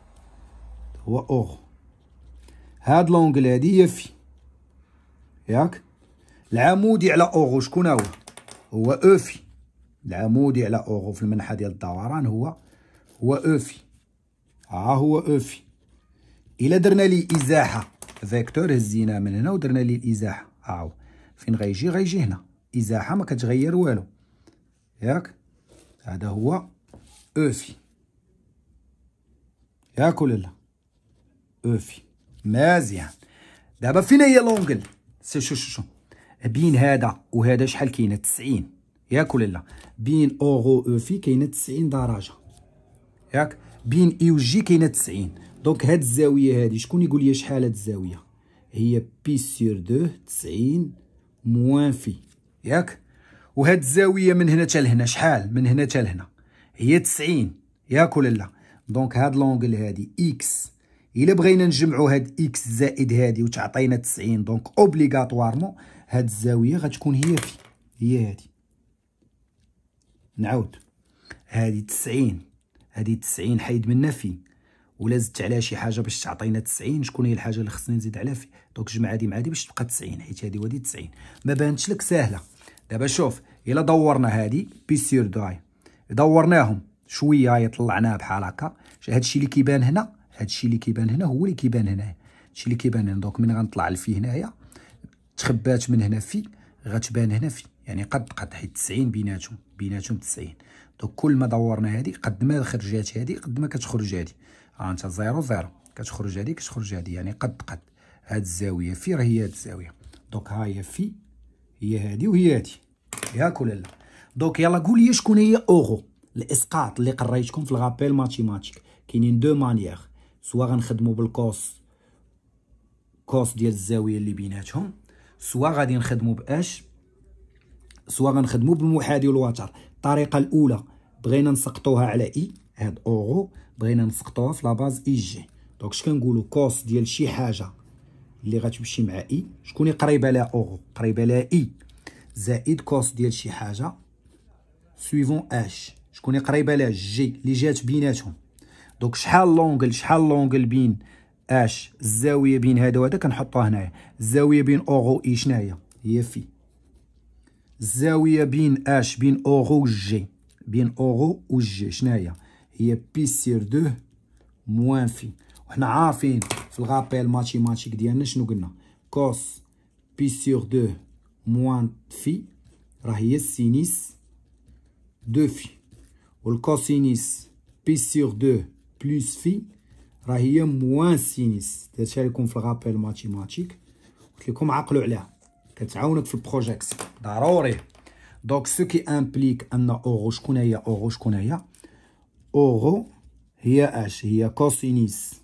هو اوغو هاد لونجل هادي هي في ياك العمودي على اوغو شكون هو هو اوفي العمودي على اوغو في المنحة ديال الدوران هو هو اوفي ها آه، هو اوفي الا درنا ليه ازاحه فيكتور هزيناه من هنا ودرنا ليه الازاحه ها هو فين غيجي غيجي هنا الازاحه ما كتغير والو ياك هذا هو اوفي ياك ولا لا اوفي مزيان دابا فين هي لونغل سي شو شو شو بين هذا وهذا شحال كاينه 90 ياك ولا لا بين اورو اوفي كاينه 90 درجه ياك بين اي و جي كاينه 90 دونك هاد الزاويه هادي شكون يقول لي شحال هاد الزاويه هي بي سير دو 90 موان في ياك وهاد الزاويه من هنا حتى لهنا شحال من هنا حتى لهنا هي 90 ياك ولا لا دونك هاد لونغل هادي اكس الا بغينا نجمعوا هاد اكس زائد هادي وتعطينا 90 دونك اوبليغاتوارمون هاد الزاويه غتكون هي في هي هادي نعاود هادي 90 هادي 90 حيد منا في ولا زدت عليها شي حاجه باش تعطينا 90 شكون هي الحاجه اللي خصني نزيد عليها في دونك جمع هادي مع هادي باش تبقى 90 حيت هادي وهادي 90 ما بانتش لك ساهله دابا شوف الا دورنا هادي دو اي دورناهم شويه يطلعناها بحال هكا هادشي اللي كيبان هنا هادشي اللي كيبان هنا هو اللي كيبان هنا هادشي اللي كيبان هنا دونك من غنطلع لفي هنايا تخبات من هنا في غتبان هنا في يعني قد قد حيت 90 بيناتهم بيناتهم 90 دونك كل ما دورنا هادي قد ما خرجات هادي قد ما كتخرج هادي ها انت زيرو زيرو كتخرج هادي كتخرج هادي يعني قد قد هاد الزاويه في راه هي هاد الزاويه دونك ها هي في هي هذه وهي هذه ياك ولا لا دونك يلا قول لي شكون هي اورو الاسقاط اللي قريتكم في الغابيل ماتيماتيك كاينين دو مانيير سوا غنخدموا بالكوس كوس ديال الزاويه اللي بيناتهم سوا غادي نخدموا باش سوا غنخدموا بالمحادي والوتر الطريقه الاولى بغينا نسقطوها على اي هاد اورو بغينا نسقطوها في لاباز اي جي دونك اش كنقولوا كوس ديال شي حاجه اللي غتمشي مع اي شكون قريبه لا اورو قريبه لا اي زائد كوس ديال شي حاجه سويفون اش شكون قريبه لا جي اللي جات بيناتهم دونك شحال لونغل شحال لونغل بين اش الزاويه بين هذا وهذا كنحطها هنايا الزاويه بين اورو اي شناهي هي في الزاويه بين اش بين اورو جي بين اورو جي شناهي هي بي سير دو موان في وحنا عارفين في الغابيل ماتيماتيك ديالنا شنو قلنا كوس بي سيغ دو موان في راه هي السينيس دو في والكوسينيس بي سيغ دو بلوس في راه هي موان سينيس درتها لكم في الغابيل ماتيماتيك قلت لكم عقلوا عليها كتعاونك في البروجيكس ضروري دونك سو كي امبليك ان اورو شكون هي اورو شكون هي اورو هي اش هي كوسينيس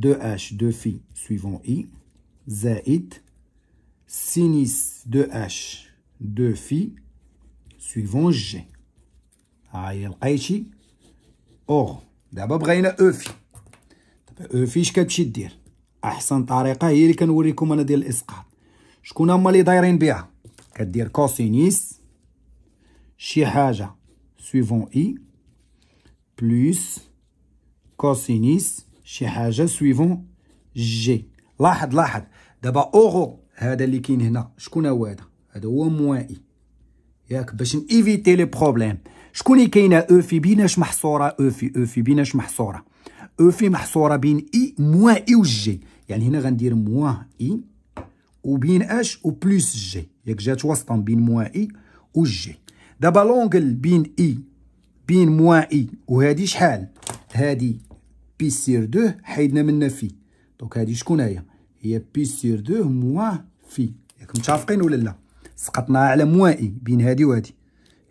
2H de phi suivant I زائد سينيس 2H de phi suivant G هاي لقيتي أوغ دابا بغينا أو في دابا أو في اش كتمشي دير أحسن طريقة هي اللي كنوريكم أنا ديال الإسقاط شكون هما اللي دايرين بها كدير كوسينيس شي حاجة سويفون إي بلوس كوسينيس شي حاجه سويفون جي لاحظ لاحظ دابا اورو هذا اللي كاين هنا شكون هو هذا هذا هو موان اي e. ياك باش نيفيتي لي بروبليم شكون اللي كاينه او e في بيناش محصوره او e في او في بيناش محصوره او في محصوره بين اي موان اي و جي يعني هنا غندير موان اي وبين اش و وبلوس جي ياك جات وسطا بين موان اي و جي دابا لونغل بين اي بين موان اي وهادي شحال هادي بي سير دو حيدنا منها في دونك هادي شكون هي هي بي سير دو موا في ياك متفقين ولا لا سقطنا على موان اي بين هادي وهادي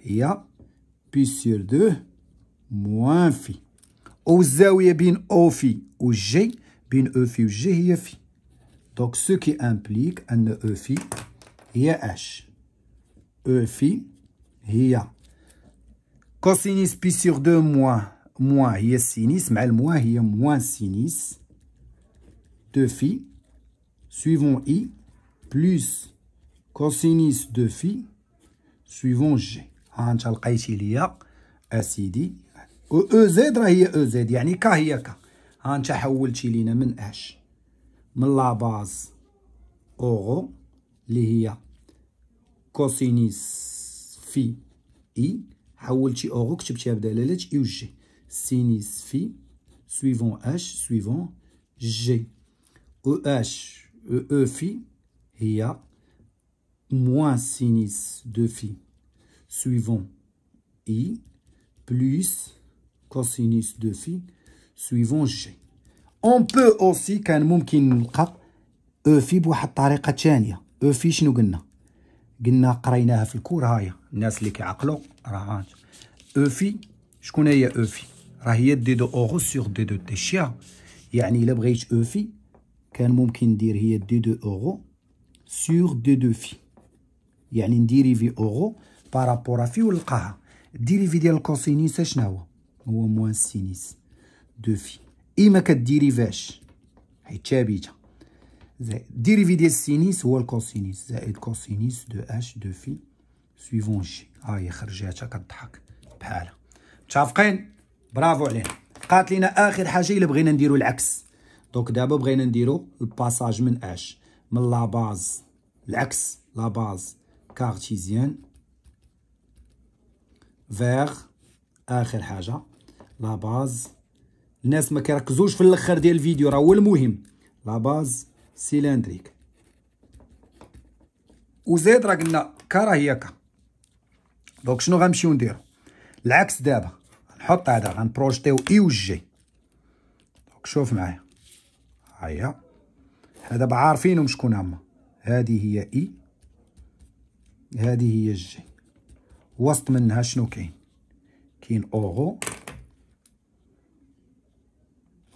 هي بي سير دو موان في او الزاويه بين او في و جي بين او في و جي هي في دونك سو كي امبليك ان او في هي اش او في هي كوسينيس بي سير دو موان موان هي السينيس مع الموان هي موان سينيس دو في سويفون اي بلوس كوسينيس دو في سويفون جي ها انت لقيتي ليا اسيدي او زد راه هي او زد يعني كا هي كا ها انت حولتي لينا من اش من لاباز اورو اللي هي كوسينيس في اي حولتي اورو كتبتيها بدلالة اي و جي sinus signifie suivant H, suivant G. EH, EE phi, il y a moins sinus de phi, suivant I, plus cosinus de phi, suivant G. On peut aussi, quand même, qu'il y a E phi, pour une E phi, شنو قلنا قلنا قريناها في الكور هايا الناس اللي كيعقلوا راه اوفي شكون هي e اوفي راه هي دي دو اورو سيغ دي دو تيشيا يعني الا بغيت او في كان ممكن ندير هي دي دو اورو سيغ دي دو في يعني نديري في بارابور بارابورا في ونلقاها الديريفي ديال الكوسينيس شنو هو هو موان سينيس دو في ايما كديريفاش حيت ثابته زائد الديريفي ديال السينيس هو الكوسينيس زائد كوسينيس دو اش دو في سويفون جي ها هي خرجاتها كضحك بحالها متفقين برافو علينا بقات لينا اخر حاجه الا بغينا نديرو العكس دونك دابا بغينا نديرو الباساج من اش من لا باز العكس لا باز كارتيزيان فيغ اخر حاجه لا باز الناس ما كيركزوش في الاخر ديال الفيديو راه هو المهم لا باز سيلندريك وزيد راه قلنا كا هي كا دونك شنو غنمشيو نديرو العكس دابا نحط هذا غنبروجيتيو اي وجي دونك شوف معايا هيا هذا بعارفينهم شكون هما هذه هي اي هذه هي جي وسط منها شنو كاين كاين اورو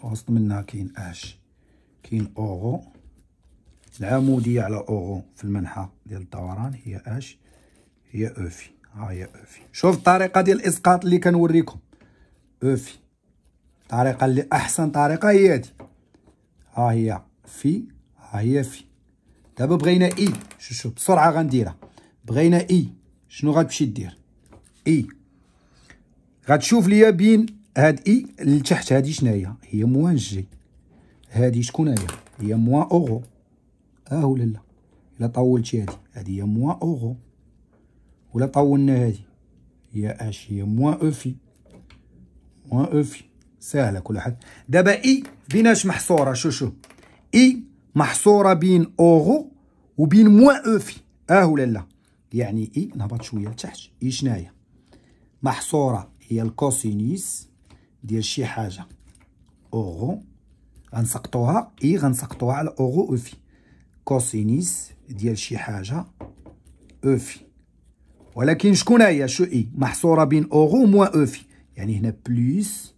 وسط منها كاين اش كاين اورو العمودية على اورو في المنحة ديال الدوران هي اش هي اوفي ها هي اوفي شوف الطريقة ديال الاسقاط اللي كنوريكم في الطريقة اللي أحسن طريقة هي هادي ها هي في ها هي في دابا بغينا إي شوف شوف بسرعة غنديرها بغينا إي شنو غتمشي دير إي غتشوف ليا بين هاد إي لتحت هادي شناهي هي موان جي هادي شكون هي هي موان أوغو اه ولا لا الا طولتي هادي هادي هي موان أوغو ولا طولنا هادي هي اش هي موان او في اوفي سهله كل حاجه دابا اي بيناش محصوره شو شو اي محصوره بين اوغو وبين اوفي اه ولا لا يعني اي نهبط شويه لتحت اي شناهي محصوره هي الكوسينيس ديال شي حاجه اوغو غنسقطوها اي غنسقطوها على اوغو اوفي كوسينيس ديال شي حاجه اوفي ولكن شكون هي شو اي محصوره بين اوغو وموا اوفي يعني هنا بليس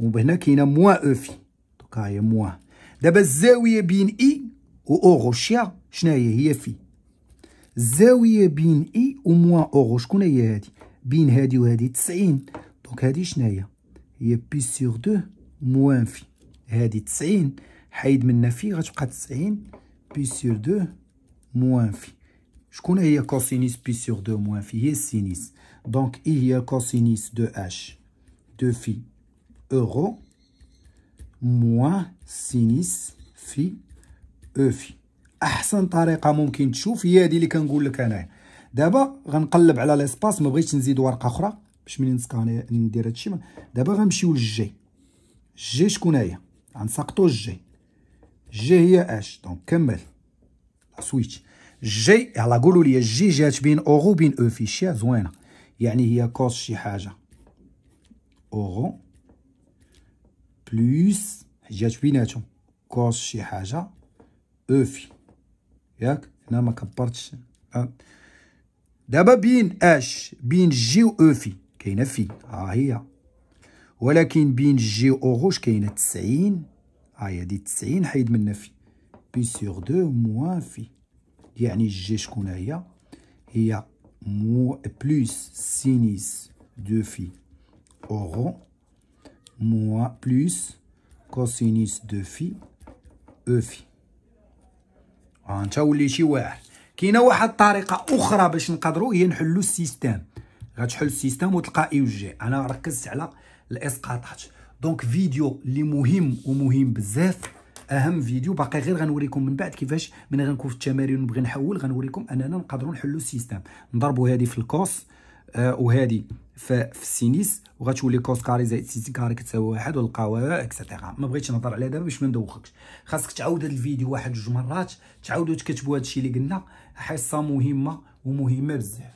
وهنا كاينه موان او في دوكا هي موان دابا الزاويه بين اي e و اوغوشيا شنو هي هي في الزاويه بين اي e و موان اوغو شكون هي هادي بين هادي وهادي 90 دونك هادي شنو هي هي بي سور دو موان في هادي 90 حيد منا في غتبقى 90 بي سور دو موان في شكون هي كوسينيس بي سور دو موان في هي السينيس دونك اي هي كوسينيس دو اش de phi euro moins sinus في او e في احسن طريقه ممكن تشوف هي هذه اللي كنقول لك انايا دابا غنقلب على ليسباس ما بغيتش نزيد ورقه اخرى باش ملي نسكاني ندير هادشي دابا غنمشيو للجي جي شكون هي غنسقطو الجي جي هي اش دونك كمل سويتش جي يلاه قولوا لي جي جات بين اورو بين او e في شي زوينه يعني هي كوس شي حاجه اورو بلس جات بيناتهم كوس شي حاجه اوفي ياك هنا ما كبرتش دابا بين اش بين جي و اوفي كاينه في ها هي ولكن بين جي و اوغوش كاينه 90 ها هي دي 90 حيد منها في بي سيغ دو موان في يعني جي شكون هي هي مو بلوس سينيس دو في euros moins plus كوسينيس دو في او في انت شي واعر كاينه واحد الطريقه اخرى باش نقدروا هي نحلوا السيستم غتحل السيستم وتلقى اي وجي انا ركزت على الاسقاطات دونك فيديو اللي مهم ومهم بزاف اهم فيديو باقي غير غنوريكم من بعد كيفاش من غنكون في التمارين ونبغي نحول غنوريكم اننا نقدروا نحلوا السيستم نضربوا هذه في الكوس آه وهذه في السينيس وغتولي كوس كاري زائد سيتي كاري كتساوي واحد والقواوع اكسيتيرا ما بغيتش نهضر عليها دابا باش ما ندوخكش خاصك تعاود هاد الفيديو واحد جوج مرات تعاودوا تكتبوا هادشي اللي قلنا حصه مهمه ومهمه بزاف